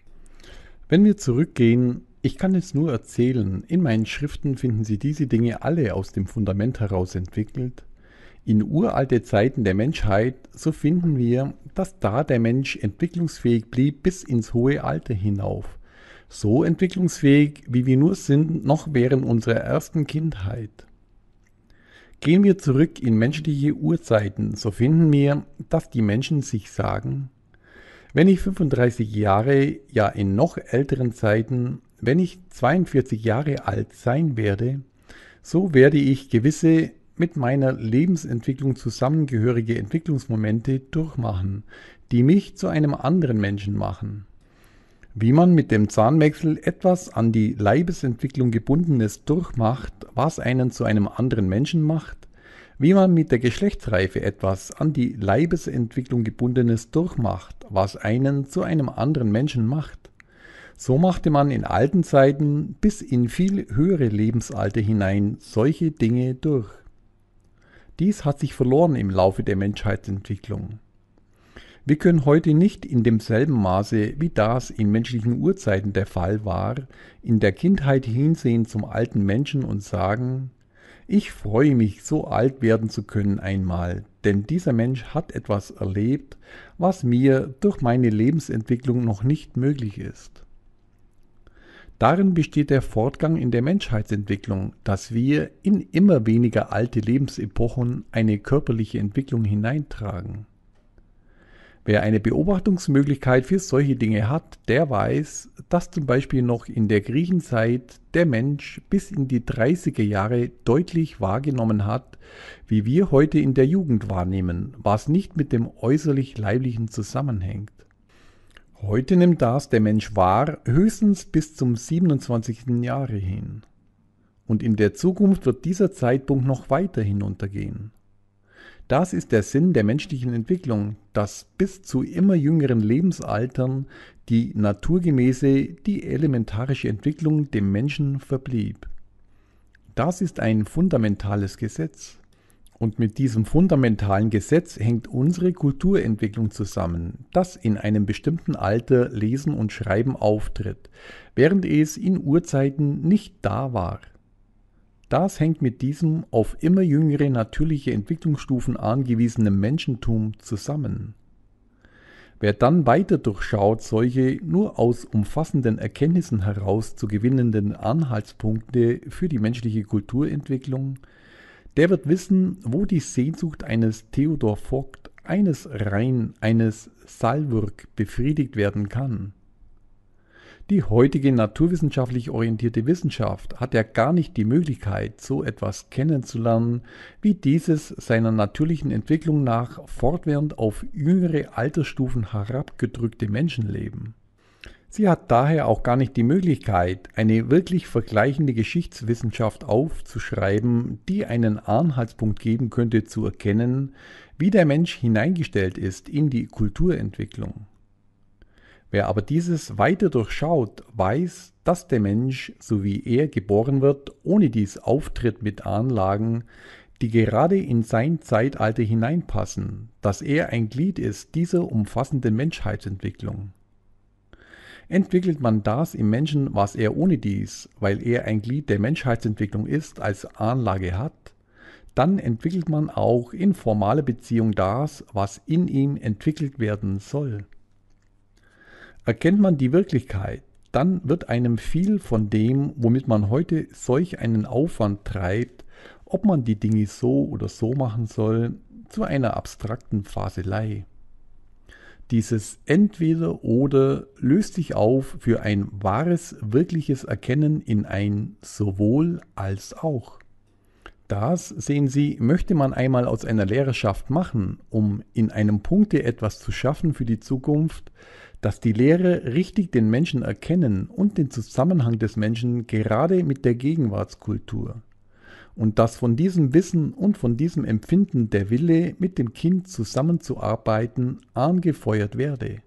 Wenn wir zurückgehen, ich kann es nur erzählen, in meinen Schriften finden Sie diese Dinge alle aus dem Fundament heraus entwickelt. In uralte Zeiten der Menschheit, so finden wir, dass da der Mensch entwicklungsfähig blieb bis ins hohe Alter hinauf so entwicklungsfähig, wie wir nur sind, noch während unserer ersten Kindheit. Gehen wir zurück in menschliche Urzeiten, so finden wir, dass die Menschen sich sagen, wenn ich 35 Jahre, ja in noch älteren Zeiten, wenn ich 42 Jahre alt sein werde, so werde ich gewisse mit meiner Lebensentwicklung zusammengehörige Entwicklungsmomente durchmachen, die mich zu einem anderen Menschen machen. Wie man mit dem Zahnwechsel etwas an die Leibesentwicklung gebundenes durchmacht, was einen zu einem anderen Menschen macht, wie man mit der Geschlechtsreife etwas an die Leibesentwicklung gebundenes durchmacht, was einen zu einem anderen Menschen macht. So machte man in alten Zeiten bis in viel höhere Lebensalter hinein solche Dinge durch. Dies hat sich verloren im Laufe der Menschheitsentwicklung. Wir können heute nicht in demselben Maße, wie das in menschlichen Urzeiten der Fall war, in der Kindheit hinsehen zum alten Menschen und sagen, ich freue mich, so alt werden zu können einmal, denn dieser Mensch hat etwas erlebt, was mir durch meine Lebensentwicklung noch nicht möglich ist. Darin besteht der Fortgang in der Menschheitsentwicklung, dass wir in immer weniger alte Lebensepochen eine körperliche Entwicklung hineintragen. Wer eine Beobachtungsmöglichkeit für solche Dinge hat, der weiß, dass zum Beispiel noch in der Griechenzeit der Mensch bis in die 30er Jahre deutlich wahrgenommen hat, wie wir heute in der Jugend wahrnehmen, was nicht mit dem äußerlich-leiblichen zusammenhängt. Heute nimmt das der Mensch wahr, höchstens bis zum 27. Jahre hin. Und in der Zukunft wird dieser Zeitpunkt noch weiter hinuntergehen. Das ist der Sinn der menschlichen Entwicklung, dass bis zu immer jüngeren Lebensaltern die naturgemäße, die elementarische Entwicklung dem Menschen verblieb. Das ist ein fundamentales Gesetz. Und mit diesem fundamentalen Gesetz hängt unsere Kulturentwicklung zusammen, das in einem bestimmten Alter Lesen und Schreiben auftritt, während es in Urzeiten nicht da war. Das hängt mit diesem auf immer jüngere natürliche Entwicklungsstufen angewiesenen Menschentum zusammen. Wer dann weiter durchschaut, solche nur aus umfassenden Erkenntnissen heraus zu gewinnenden Anhaltspunkte für die menschliche Kulturentwicklung, der wird wissen, wo die Sehnsucht eines Theodor Vogt, eines Rhein, eines Salwurg befriedigt werden kann. Die heutige naturwissenschaftlich orientierte Wissenschaft hat ja gar nicht die Möglichkeit, so etwas kennenzulernen, wie dieses seiner natürlichen Entwicklung nach fortwährend auf jüngere Altersstufen herabgedrückte Menschenleben. Sie hat daher auch gar nicht die Möglichkeit, eine wirklich vergleichende Geschichtswissenschaft aufzuschreiben, die einen Anhaltspunkt geben könnte zu erkennen, wie der Mensch hineingestellt ist in die Kulturentwicklung. Wer aber dieses weiter durchschaut, weiß, dass der Mensch, so wie er geboren wird, ohne dies auftritt mit Anlagen, die gerade in sein Zeitalter hineinpassen, dass er ein Glied ist dieser umfassenden Menschheitsentwicklung. Entwickelt man das im Menschen, was er ohne dies, weil er ein Glied der Menschheitsentwicklung ist, als Anlage hat, dann entwickelt man auch in formaler Beziehung das, was in ihm entwickelt werden soll. Erkennt man die Wirklichkeit, dann wird einem viel von dem, womit man heute solch einen Aufwand treibt, ob man die Dinge so oder so machen soll, zu einer abstrakten Faselei. Dieses Entweder oder löst sich auf für ein wahres, wirkliches Erkennen in ein sowohl als auch. Das, sehen Sie, möchte man einmal aus einer Lehrerschaft machen, um in einem Punkte etwas zu schaffen für die Zukunft, dass die Lehre richtig den Menschen erkennen und den Zusammenhang des Menschen gerade mit der Gegenwartskultur und dass von diesem Wissen und von diesem Empfinden der Wille, mit dem Kind zusammenzuarbeiten, angefeuert werde.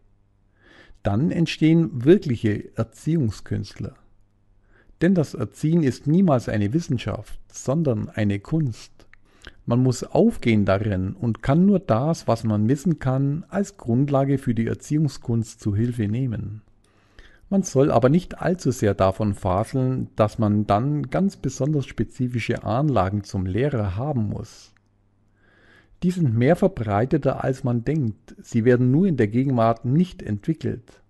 Dann entstehen wirkliche Erziehungskünstler. Denn das Erziehen ist niemals eine Wissenschaft, sondern eine Kunst. Man muss aufgehen darin und kann nur das, was man wissen kann, als Grundlage für die Erziehungskunst zu Hilfe nehmen. Man soll aber nicht allzu sehr davon faseln, dass man dann ganz besonders spezifische Anlagen zum Lehrer haben muss. Die sind mehr verbreiteter, als man denkt, sie werden nur in der Gegenwart nicht entwickelt.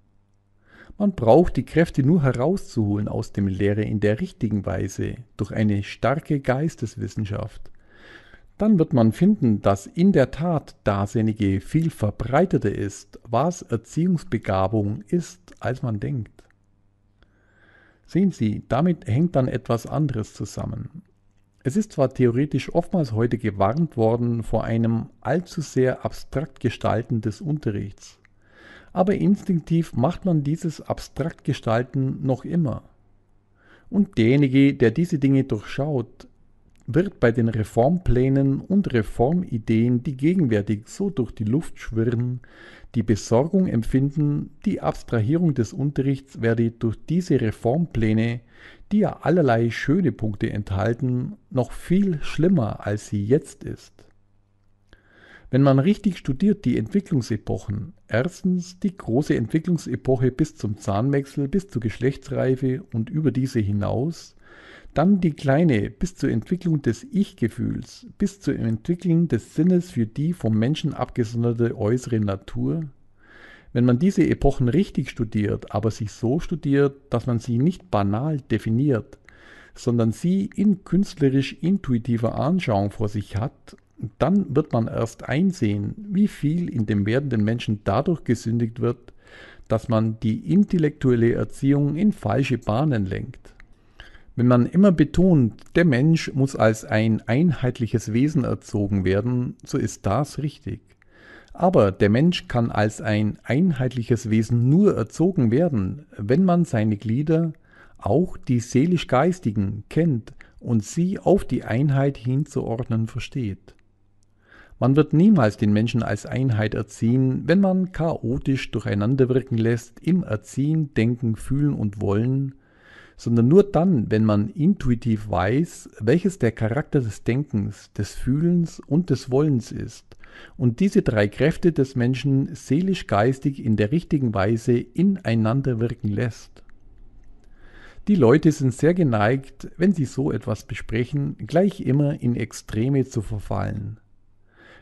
Man braucht die Kräfte nur herauszuholen aus dem Lehrer in der richtigen Weise, durch eine starke Geisteswissenschaft dann wird man finden, dass in der Tat Daseinige viel verbreiteter ist, was Erziehungsbegabung ist, als man denkt. Sehen Sie, damit hängt dann etwas anderes zusammen. Es ist zwar theoretisch oftmals heute gewarnt worden vor einem allzu sehr abstrakt Gestalten des Unterrichts, aber instinktiv macht man dieses abstrakt Gestalten noch immer. Und derjenige, der diese Dinge durchschaut, wird bei den Reformplänen und Reformideen, die gegenwärtig so durch die Luft schwirren, die Besorgung empfinden, die Abstrahierung des Unterrichts werde durch diese Reformpläne, die ja allerlei schöne Punkte enthalten, noch viel schlimmer, als sie jetzt ist. Wenn man richtig studiert die Entwicklungsepochen, erstens die große Entwicklungsepoche bis zum Zahnwechsel, bis zur Geschlechtsreife und über diese hinaus, dann die kleine bis zur Entwicklung des Ich-Gefühls, bis zur Entwicklung des Sinnes für die vom Menschen abgesonderte äußere Natur. Wenn man diese Epochen richtig studiert, aber sich so studiert, dass man sie nicht banal definiert, sondern sie in künstlerisch intuitiver Anschauung vor sich hat, dann wird man erst einsehen, wie viel in dem werdenden Menschen dadurch gesündigt wird, dass man die intellektuelle Erziehung in falsche Bahnen lenkt. Wenn man immer betont, der Mensch muss als ein einheitliches Wesen erzogen werden, so ist das richtig. Aber der Mensch kann als ein einheitliches Wesen nur erzogen werden, wenn man seine Glieder, auch die seelisch-geistigen, kennt und sie auf die Einheit hinzuordnen versteht. Man wird niemals den Menschen als Einheit erziehen, wenn man chaotisch durcheinander wirken lässt im Erziehen, Denken, Fühlen und Wollen, sondern nur dann, wenn man intuitiv weiß, welches der Charakter des Denkens, des Fühlens und des Wollens ist und diese drei Kräfte des Menschen seelisch-geistig in der richtigen Weise ineinander wirken lässt. Die Leute sind sehr geneigt, wenn sie so etwas besprechen, gleich immer in Extreme zu verfallen.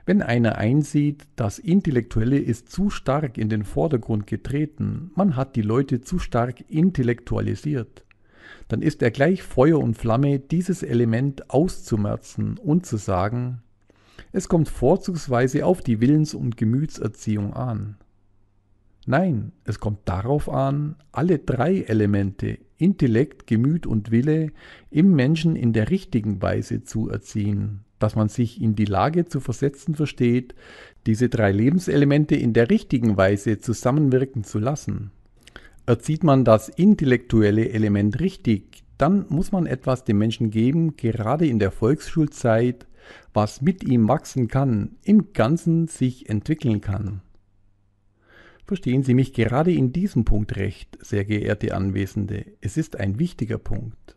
Wenn einer einsieht, das Intellektuelle ist zu stark in den Vordergrund getreten, man hat die Leute zu stark intellektualisiert dann ist er gleich Feuer und Flamme, dieses Element auszumerzen und zu sagen, es kommt vorzugsweise auf die Willens- und Gemütserziehung an. Nein, es kommt darauf an, alle drei Elemente Intellekt, Gemüt und Wille im Menschen in der richtigen Weise zu erziehen, dass man sich in die Lage zu versetzen versteht, diese drei Lebenselemente in der richtigen Weise zusammenwirken zu lassen. Erzieht man das intellektuelle Element richtig, dann muss man etwas dem Menschen geben, gerade in der Volksschulzeit, was mit ihm wachsen kann, im Ganzen sich entwickeln kann. Verstehen Sie mich gerade in diesem Punkt recht, sehr geehrte Anwesende, es ist ein wichtiger Punkt.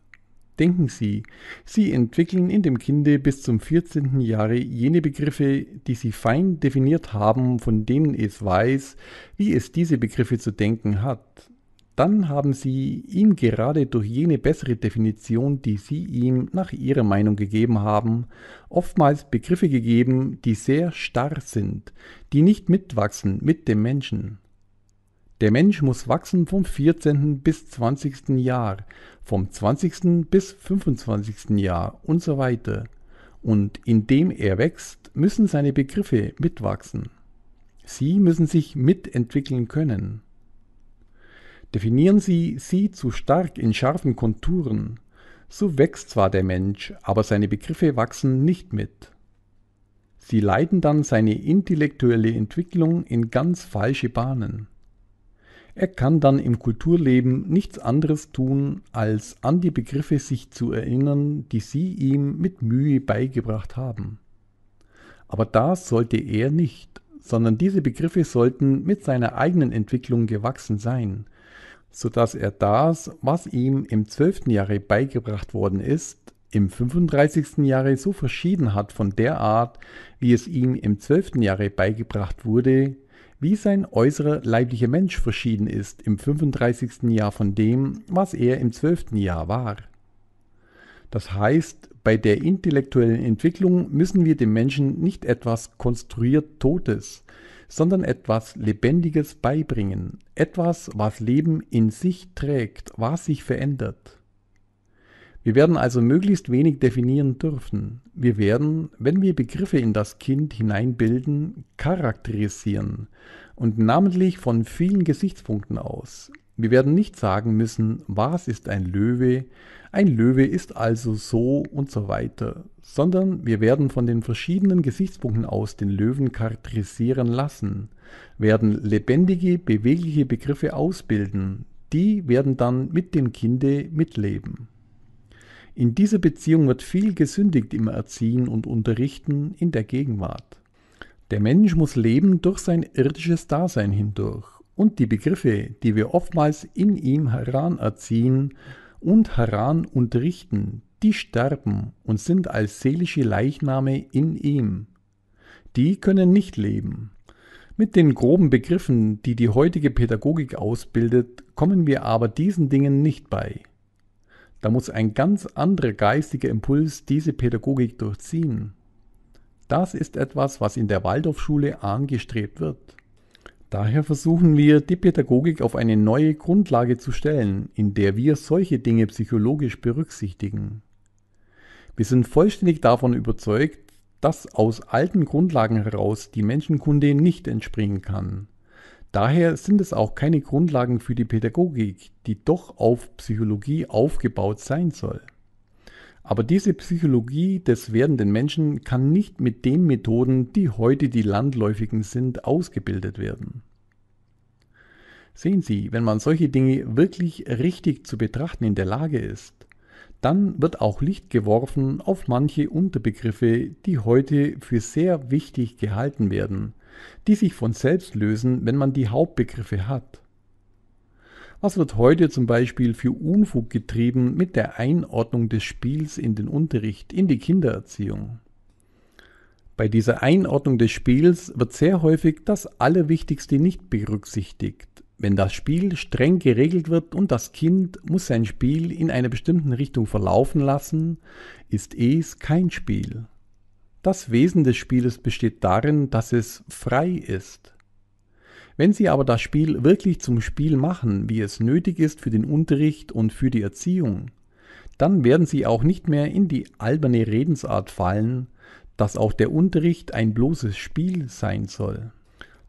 Denken Sie, Sie entwickeln in dem Kinde bis zum 14. Jahre jene Begriffe, die Sie fein definiert haben, von denen es weiß, wie es diese Begriffe zu denken hat dann haben Sie ihm gerade durch jene bessere Definition, die Sie ihm nach Ihrer Meinung gegeben haben, oftmals Begriffe gegeben, die sehr starr sind, die nicht mitwachsen mit dem Menschen. Der Mensch muss wachsen vom 14. bis 20. Jahr, vom 20. bis 25. Jahr und so weiter. Und indem er wächst, müssen seine Begriffe mitwachsen. Sie müssen sich mitentwickeln können. Definieren Sie sie zu stark in scharfen Konturen, so wächst zwar der Mensch, aber seine Begriffe wachsen nicht mit. Sie leiten dann seine intellektuelle Entwicklung in ganz falsche Bahnen. Er kann dann im Kulturleben nichts anderes tun, als an die Begriffe sich zu erinnern, die Sie ihm mit Mühe beigebracht haben. Aber das sollte er nicht, sondern diese Begriffe sollten mit seiner eigenen Entwicklung gewachsen sein, sodass er das, was ihm im 12. Jahre beigebracht worden ist, im 35. Jahre so verschieden hat von der Art, wie es ihm im 12. Jahre beigebracht wurde, wie sein äußerer leiblicher Mensch verschieden ist im 35. Jahr von dem, was er im 12. Jahr war. Das heißt, bei der intellektuellen Entwicklung müssen wir dem Menschen nicht etwas konstruiert Totes, sondern etwas Lebendiges beibringen, etwas, was Leben in sich trägt, was sich verändert. Wir werden also möglichst wenig definieren dürfen. Wir werden, wenn wir Begriffe in das Kind hineinbilden, charakterisieren und namentlich von vielen Gesichtspunkten aus. Wir werden nicht sagen müssen, was ist ein Löwe, ein Löwe ist also so und so weiter, sondern wir werden von den verschiedenen Gesichtspunkten aus den Löwen charakterisieren lassen, werden lebendige, bewegliche Begriffe ausbilden, die werden dann mit dem Kinde mitleben. In dieser Beziehung wird viel gesündigt im Erziehen und Unterrichten in der Gegenwart. Der Mensch muss leben durch sein irdisches Dasein hindurch und die Begriffe, die wir oftmals in ihm heran erziehen und heran unterrichten, die sterben und sind als seelische Leichname in ihm. Die können nicht leben. Mit den groben Begriffen, die die heutige Pädagogik ausbildet, kommen wir aber diesen Dingen nicht bei. Da muss ein ganz anderer geistiger Impuls diese Pädagogik durchziehen. Das ist etwas, was in der Waldorfschule angestrebt wird. Daher versuchen wir, die Pädagogik auf eine neue Grundlage zu stellen, in der wir solche Dinge psychologisch berücksichtigen. Wir sind vollständig davon überzeugt, dass aus alten Grundlagen heraus die Menschenkunde nicht entspringen kann. Daher sind es auch keine Grundlagen für die Pädagogik, die doch auf Psychologie aufgebaut sein soll. Aber diese Psychologie des werdenden Menschen kann nicht mit den Methoden, die heute die landläufigen sind, ausgebildet werden. Sehen Sie, wenn man solche Dinge wirklich richtig zu betrachten in der Lage ist, dann wird auch Licht geworfen auf manche Unterbegriffe, die heute für sehr wichtig gehalten werden, die sich von selbst lösen, wenn man die Hauptbegriffe hat. Was wird heute zum Beispiel für Unfug getrieben mit der Einordnung des Spiels in den Unterricht, in die Kindererziehung? Bei dieser Einordnung des Spiels wird sehr häufig das Allerwichtigste nicht berücksichtigt. Wenn das Spiel streng geregelt wird und das Kind muss sein Spiel in einer bestimmten Richtung verlaufen lassen, ist es kein Spiel. Das Wesen des Spieles besteht darin, dass es frei ist. Wenn Sie aber das Spiel wirklich zum Spiel machen, wie es nötig ist für den Unterricht und für die Erziehung, dann werden Sie auch nicht mehr in die alberne Redensart fallen, dass auch der Unterricht ein bloßes Spiel sein soll.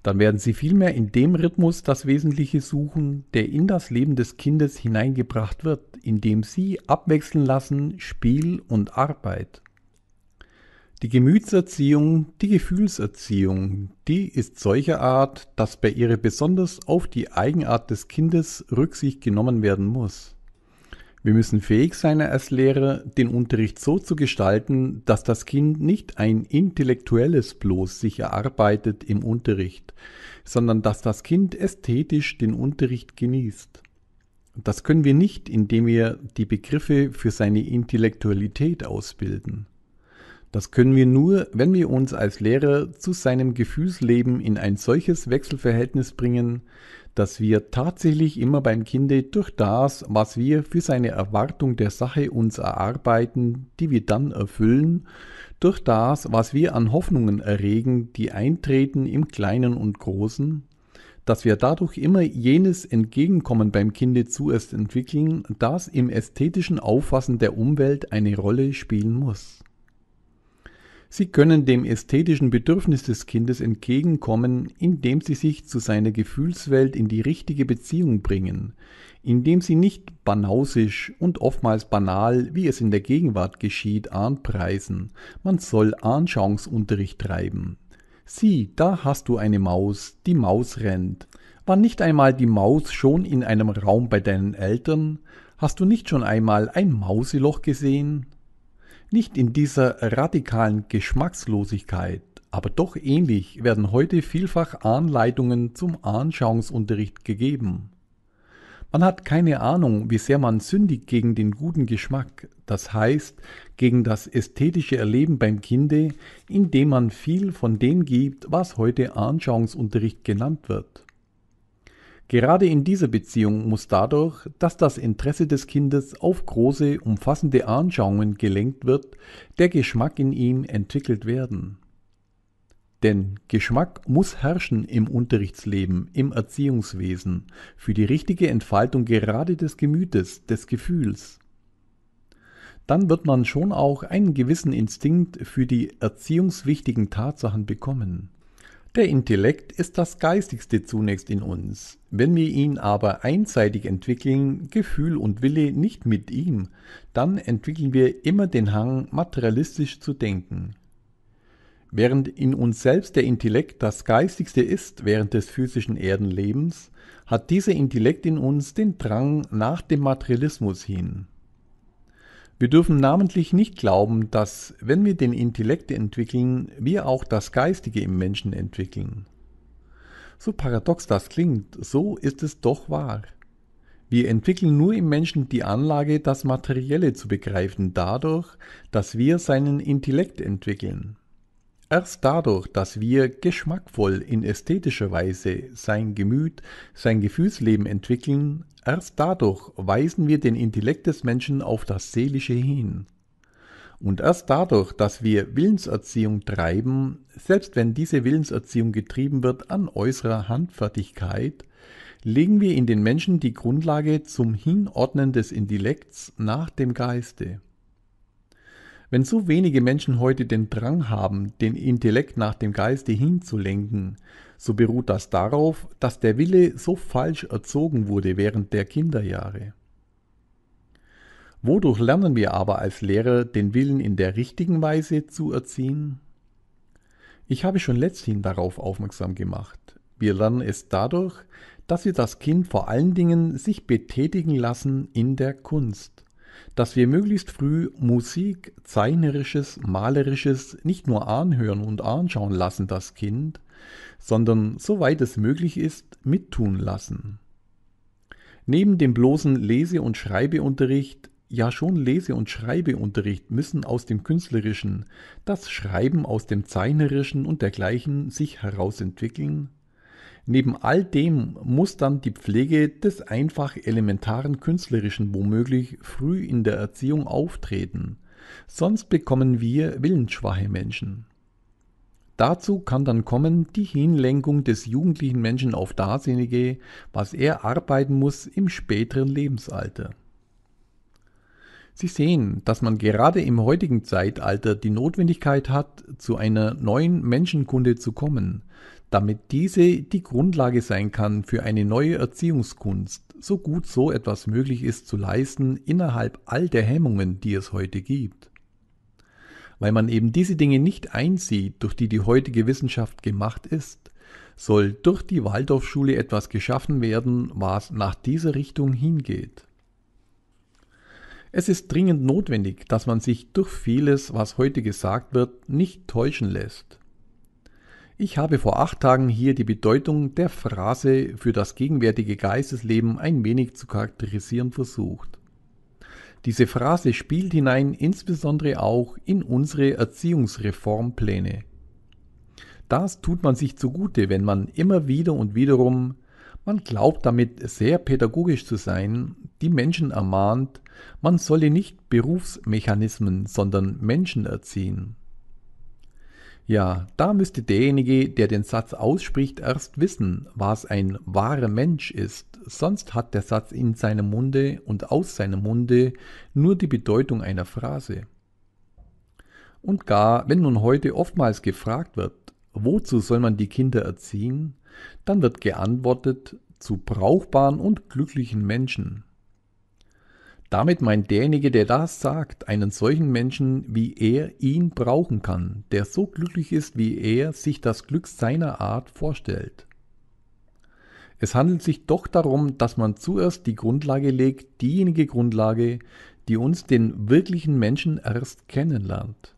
Dann werden Sie vielmehr in dem Rhythmus das Wesentliche suchen, der in das Leben des Kindes hineingebracht wird, indem Sie abwechseln lassen Spiel und Arbeit. Die Gemütserziehung, die Gefühlserziehung, die ist solcher Art, dass bei ihrer besonders auf die Eigenart des Kindes Rücksicht genommen werden muss. Wir müssen fähig sein als Lehrer, den Unterricht so zu gestalten, dass das Kind nicht ein intellektuelles bloß sich erarbeitet im Unterricht, sondern dass das Kind ästhetisch den Unterricht genießt. Das können wir nicht, indem wir die Begriffe für seine Intellektualität ausbilden. Das können wir nur, wenn wir uns als Lehrer zu seinem Gefühlsleben in ein solches Wechselverhältnis bringen, dass wir tatsächlich immer beim Kinde durch das, was wir für seine Erwartung der Sache uns erarbeiten, die wir dann erfüllen, durch das, was wir an Hoffnungen erregen, die eintreten im Kleinen und Großen, dass wir dadurch immer jenes Entgegenkommen beim Kinde zuerst entwickeln, das im ästhetischen Auffassen der Umwelt eine Rolle spielen muss. Sie können dem ästhetischen Bedürfnis des Kindes entgegenkommen, indem sie sich zu seiner Gefühlswelt in die richtige Beziehung bringen, indem sie nicht banausisch und oftmals banal, wie es in der Gegenwart geschieht, anpreisen. Man soll Anschauungsunterricht treiben. Sieh, da hast du eine Maus, die Maus rennt. War nicht einmal die Maus schon in einem Raum bei deinen Eltern? Hast du nicht schon einmal ein Mauseloch gesehen? Nicht in dieser radikalen Geschmackslosigkeit, aber doch ähnlich werden heute vielfach Anleitungen zum Anschauungsunterricht gegeben. Man hat keine Ahnung, wie sehr man sündigt gegen den guten Geschmack, das heißt gegen das ästhetische Erleben beim Kinde, indem man viel von dem gibt, was heute Anschauungsunterricht genannt wird. Gerade in dieser Beziehung muss dadurch, dass das Interesse des Kindes auf große, umfassende Anschauungen gelenkt wird, der Geschmack in ihm entwickelt werden. Denn Geschmack muss herrschen im Unterrichtsleben, im Erziehungswesen, für die richtige Entfaltung gerade des Gemütes, des Gefühls. Dann wird man schon auch einen gewissen Instinkt für die erziehungswichtigen Tatsachen bekommen. Der Intellekt ist das Geistigste zunächst in uns. Wenn wir ihn aber einseitig entwickeln, Gefühl und Wille nicht mit ihm, dann entwickeln wir immer den Hang, materialistisch zu denken. Während in uns selbst der Intellekt das Geistigste ist während des physischen Erdenlebens, hat dieser Intellekt in uns den Drang nach dem Materialismus hin. Wir dürfen namentlich nicht glauben, dass, wenn wir den Intellekt entwickeln, wir auch das Geistige im Menschen entwickeln. So paradox das klingt, so ist es doch wahr. Wir entwickeln nur im Menschen die Anlage, das Materielle zu begreifen, dadurch, dass wir seinen Intellekt entwickeln. Erst dadurch, dass wir geschmackvoll in ästhetischer Weise sein Gemüt, sein Gefühlsleben entwickeln, Erst dadurch weisen wir den Intellekt des Menschen auf das Seelische hin. Und erst dadurch, dass wir Willenserziehung treiben, selbst wenn diese Willenserziehung getrieben wird an äußerer Handfertigkeit, legen wir in den Menschen die Grundlage zum Hinordnen des Intellekts nach dem Geiste. Wenn so wenige Menschen heute den Drang haben, den Intellekt nach dem Geiste hinzulenken, so beruht das darauf, dass der Wille so falsch erzogen wurde während der Kinderjahre. Wodurch lernen wir aber als Lehrer, den Willen in der richtigen Weise zu erziehen? Ich habe schon letzthin darauf aufmerksam gemacht. Wir lernen es dadurch, dass wir das Kind vor allen Dingen sich betätigen lassen in der Kunst dass wir möglichst früh Musik, zeichnerisches, malerisches nicht nur anhören und anschauen lassen das Kind, sondern soweit es möglich ist, mittun lassen. Neben dem bloßen Lese- und Schreibeunterricht, ja schon Lese- und Schreibeunterricht müssen aus dem Künstlerischen, das Schreiben aus dem Zeichnerischen und dergleichen sich herausentwickeln, Neben all dem muss dann die Pflege des einfach elementaren Künstlerischen womöglich früh in der Erziehung auftreten, sonst bekommen wir willensschwache Menschen. Dazu kann dann kommen die Hinlenkung des jugendlichen Menschen auf dasjenige, was er arbeiten muss im späteren Lebensalter. Sie sehen, dass man gerade im heutigen Zeitalter die Notwendigkeit hat, zu einer neuen Menschenkunde zu kommen, damit diese die Grundlage sein kann für eine neue Erziehungskunst, so gut so etwas möglich ist zu leisten innerhalb all der Hemmungen, die es heute gibt. Weil man eben diese Dinge nicht einsieht, durch die die heutige Wissenschaft gemacht ist, soll durch die Waldorfschule etwas geschaffen werden, was nach dieser Richtung hingeht. Es ist dringend notwendig, dass man sich durch vieles, was heute gesagt wird, nicht täuschen lässt. Ich habe vor acht Tagen hier die Bedeutung der Phrase für das gegenwärtige Geistesleben ein wenig zu charakterisieren versucht. Diese Phrase spielt hinein insbesondere auch in unsere Erziehungsreformpläne. Das tut man sich zugute, wenn man immer wieder und wiederum, man glaubt damit sehr pädagogisch zu sein, die Menschen ermahnt, man solle nicht Berufsmechanismen, sondern Menschen erziehen. Ja, da müsste derjenige, der den Satz ausspricht, erst wissen, was ein wahrer Mensch ist, sonst hat der Satz in seinem Munde und aus seinem Munde nur die Bedeutung einer Phrase. Und gar, wenn nun heute oftmals gefragt wird, wozu soll man die Kinder erziehen, dann wird geantwortet, zu brauchbaren und glücklichen Menschen. Damit meint derjenige, der das sagt, einen solchen Menschen, wie er ihn brauchen kann, der so glücklich ist, wie er sich das Glück seiner Art vorstellt. Es handelt sich doch darum, dass man zuerst die Grundlage legt, diejenige Grundlage, die uns den wirklichen Menschen erst kennenlernt.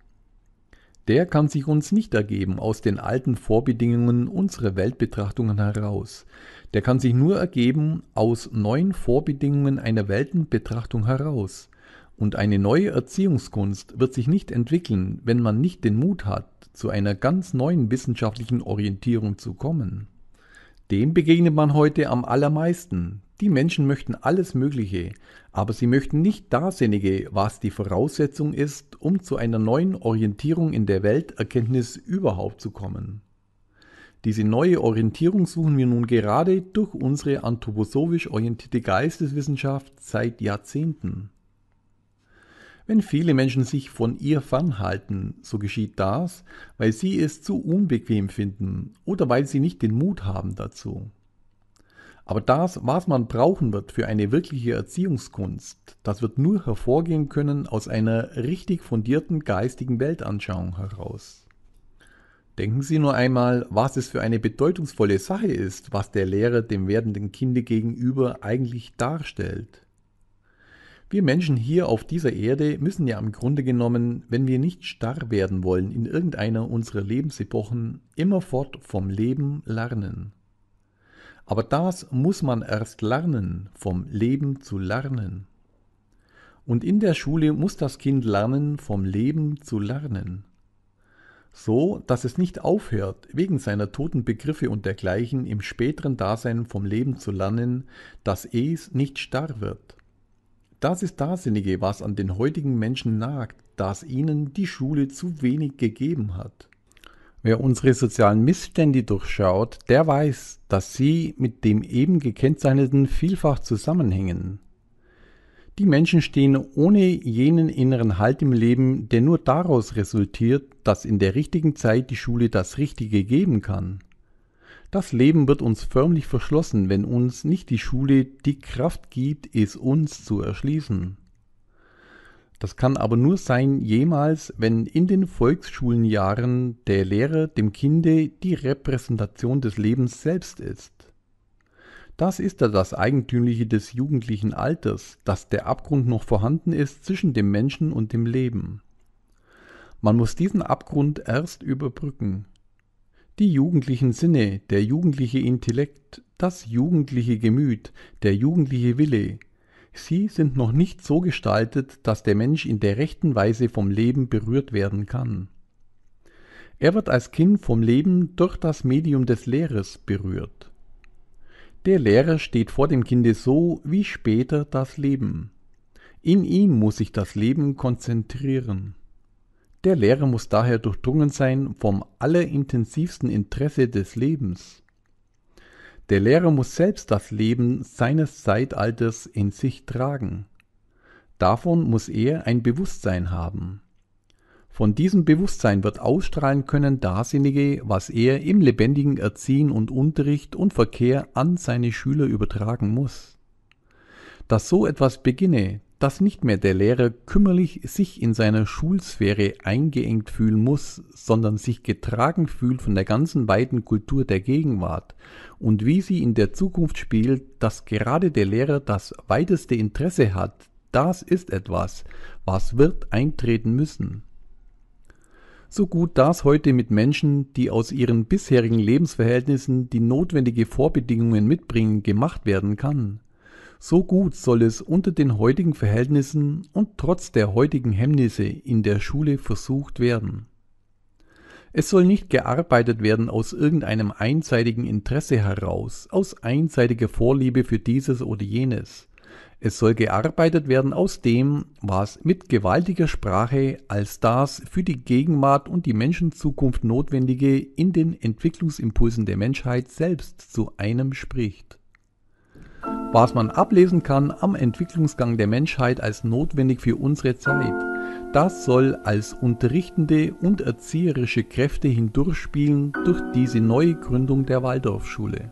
Der kann sich uns nicht ergeben aus den alten Vorbedingungen unserer Weltbetrachtungen heraus, der kann sich nur ergeben aus neuen Vorbedingungen einer Weltenbetrachtung heraus. Und eine neue Erziehungskunst wird sich nicht entwickeln, wenn man nicht den Mut hat, zu einer ganz neuen wissenschaftlichen Orientierung zu kommen. Dem begegnet man heute am allermeisten. Die Menschen möchten alles Mögliche, aber sie möchten nicht dasjenige, was die Voraussetzung ist, um zu einer neuen Orientierung in der Welterkenntnis überhaupt zu kommen. Diese neue Orientierung suchen wir nun gerade durch unsere anthroposophisch orientierte Geisteswissenschaft seit Jahrzehnten. Wenn viele Menschen sich von ihr fernhalten, so geschieht das, weil sie es zu unbequem finden oder weil sie nicht den Mut haben dazu. Aber das, was man brauchen wird für eine wirkliche Erziehungskunst, das wird nur hervorgehen können aus einer richtig fundierten geistigen Weltanschauung heraus. Denken Sie nur einmal, was es für eine bedeutungsvolle Sache ist, was der Lehrer dem werdenden Kinde gegenüber eigentlich darstellt. Wir Menschen hier auf dieser Erde müssen ja im Grunde genommen, wenn wir nicht starr werden wollen in irgendeiner unserer Lebensepochen, immerfort vom Leben lernen. Aber das muss man erst lernen, vom Leben zu lernen. Und in der Schule muss das Kind lernen, vom Leben zu lernen so dass es nicht aufhört, wegen seiner toten Begriffe und dergleichen im späteren Dasein vom Leben zu lernen, dass es nicht starr wird. Das ist Dasjenige, was an den heutigen Menschen nagt, dass ihnen die Schule zu wenig gegeben hat. Wer unsere sozialen Missstände durchschaut, der weiß, dass sie mit dem eben gekennzeichneten vielfach zusammenhängen. Die Menschen stehen ohne jenen inneren Halt im Leben, der nur daraus resultiert, dass in der richtigen Zeit die Schule das Richtige geben kann. Das Leben wird uns förmlich verschlossen, wenn uns nicht die Schule die Kraft gibt, es uns zu erschließen. Das kann aber nur sein jemals, wenn in den Volksschulenjahren der Lehrer dem Kinde die Repräsentation des Lebens selbst ist. Das ist ja das Eigentümliche des jugendlichen Alters, dass der Abgrund noch vorhanden ist zwischen dem Menschen und dem Leben. Man muss diesen Abgrund erst überbrücken. Die jugendlichen Sinne, der jugendliche Intellekt, das jugendliche Gemüt, der jugendliche Wille, sie sind noch nicht so gestaltet, dass der Mensch in der rechten Weise vom Leben berührt werden kann. Er wird als Kind vom Leben durch das Medium des Lehrers berührt. Der Lehrer steht vor dem Kinde so wie später das Leben. In ihm muss sich das Leben konzentrieren. Der Lehrer muss daher durchdrungen sein vom allerintensivsten Interesse des Lebens. Der Lehrer muss selbst das Leben seines Zeitalters in sich tragen. Davon muss er ein Bewusstsein haben. Von diesem Bewusstsein wird ausstrahlen können Darsinnige, was er im lebendigen Erziehen und Unterricht und Verkehr an seine Schüler übertragen muss. Dass so etwas beginne, dass nicht mehr der Lehrer kümmerlich sich in seiner Schulsphäre eingeengt fühlen muss, sondern sich getragen fühlt von der ganzen weiten Kultur der Gegenwart und wie sie in der Zukunft spielt, dass gerade der Lehrer das weiteste Interesse hat, das ist etwas, was wird eintreten müssen so gut das heute mit Menschen, die aus ihren bisherigen Lebensverhältnissen die notwendige Vorbedingungen mitbringen, gemacht werden kann. So gut soll es unter den heutigen Verhältnissen und trotz der heutigen Hemmnisse in der Schule versucht werden. Es soll nicht gearbeitet werden aus irgendeinem einseitigen Interesse heraus, aus einseitiger Vorliebe für dieses oder jenes, es soll gearbeitet werden aus dem, was mit gewaltiger Sprache als das für die Gegenwart und die Menschenzukunft notwendige in den Entwicklungsimpulsen der Menschheit selbst zu einem spricht. Was man ablesen kann am Entwicklungsgang der Menschheit als notwendig für unsere Zeit, das soll als unterrichtende und erzieherische Kräfte hindurchspielen durch diese neue Gründung der Waldorfschule.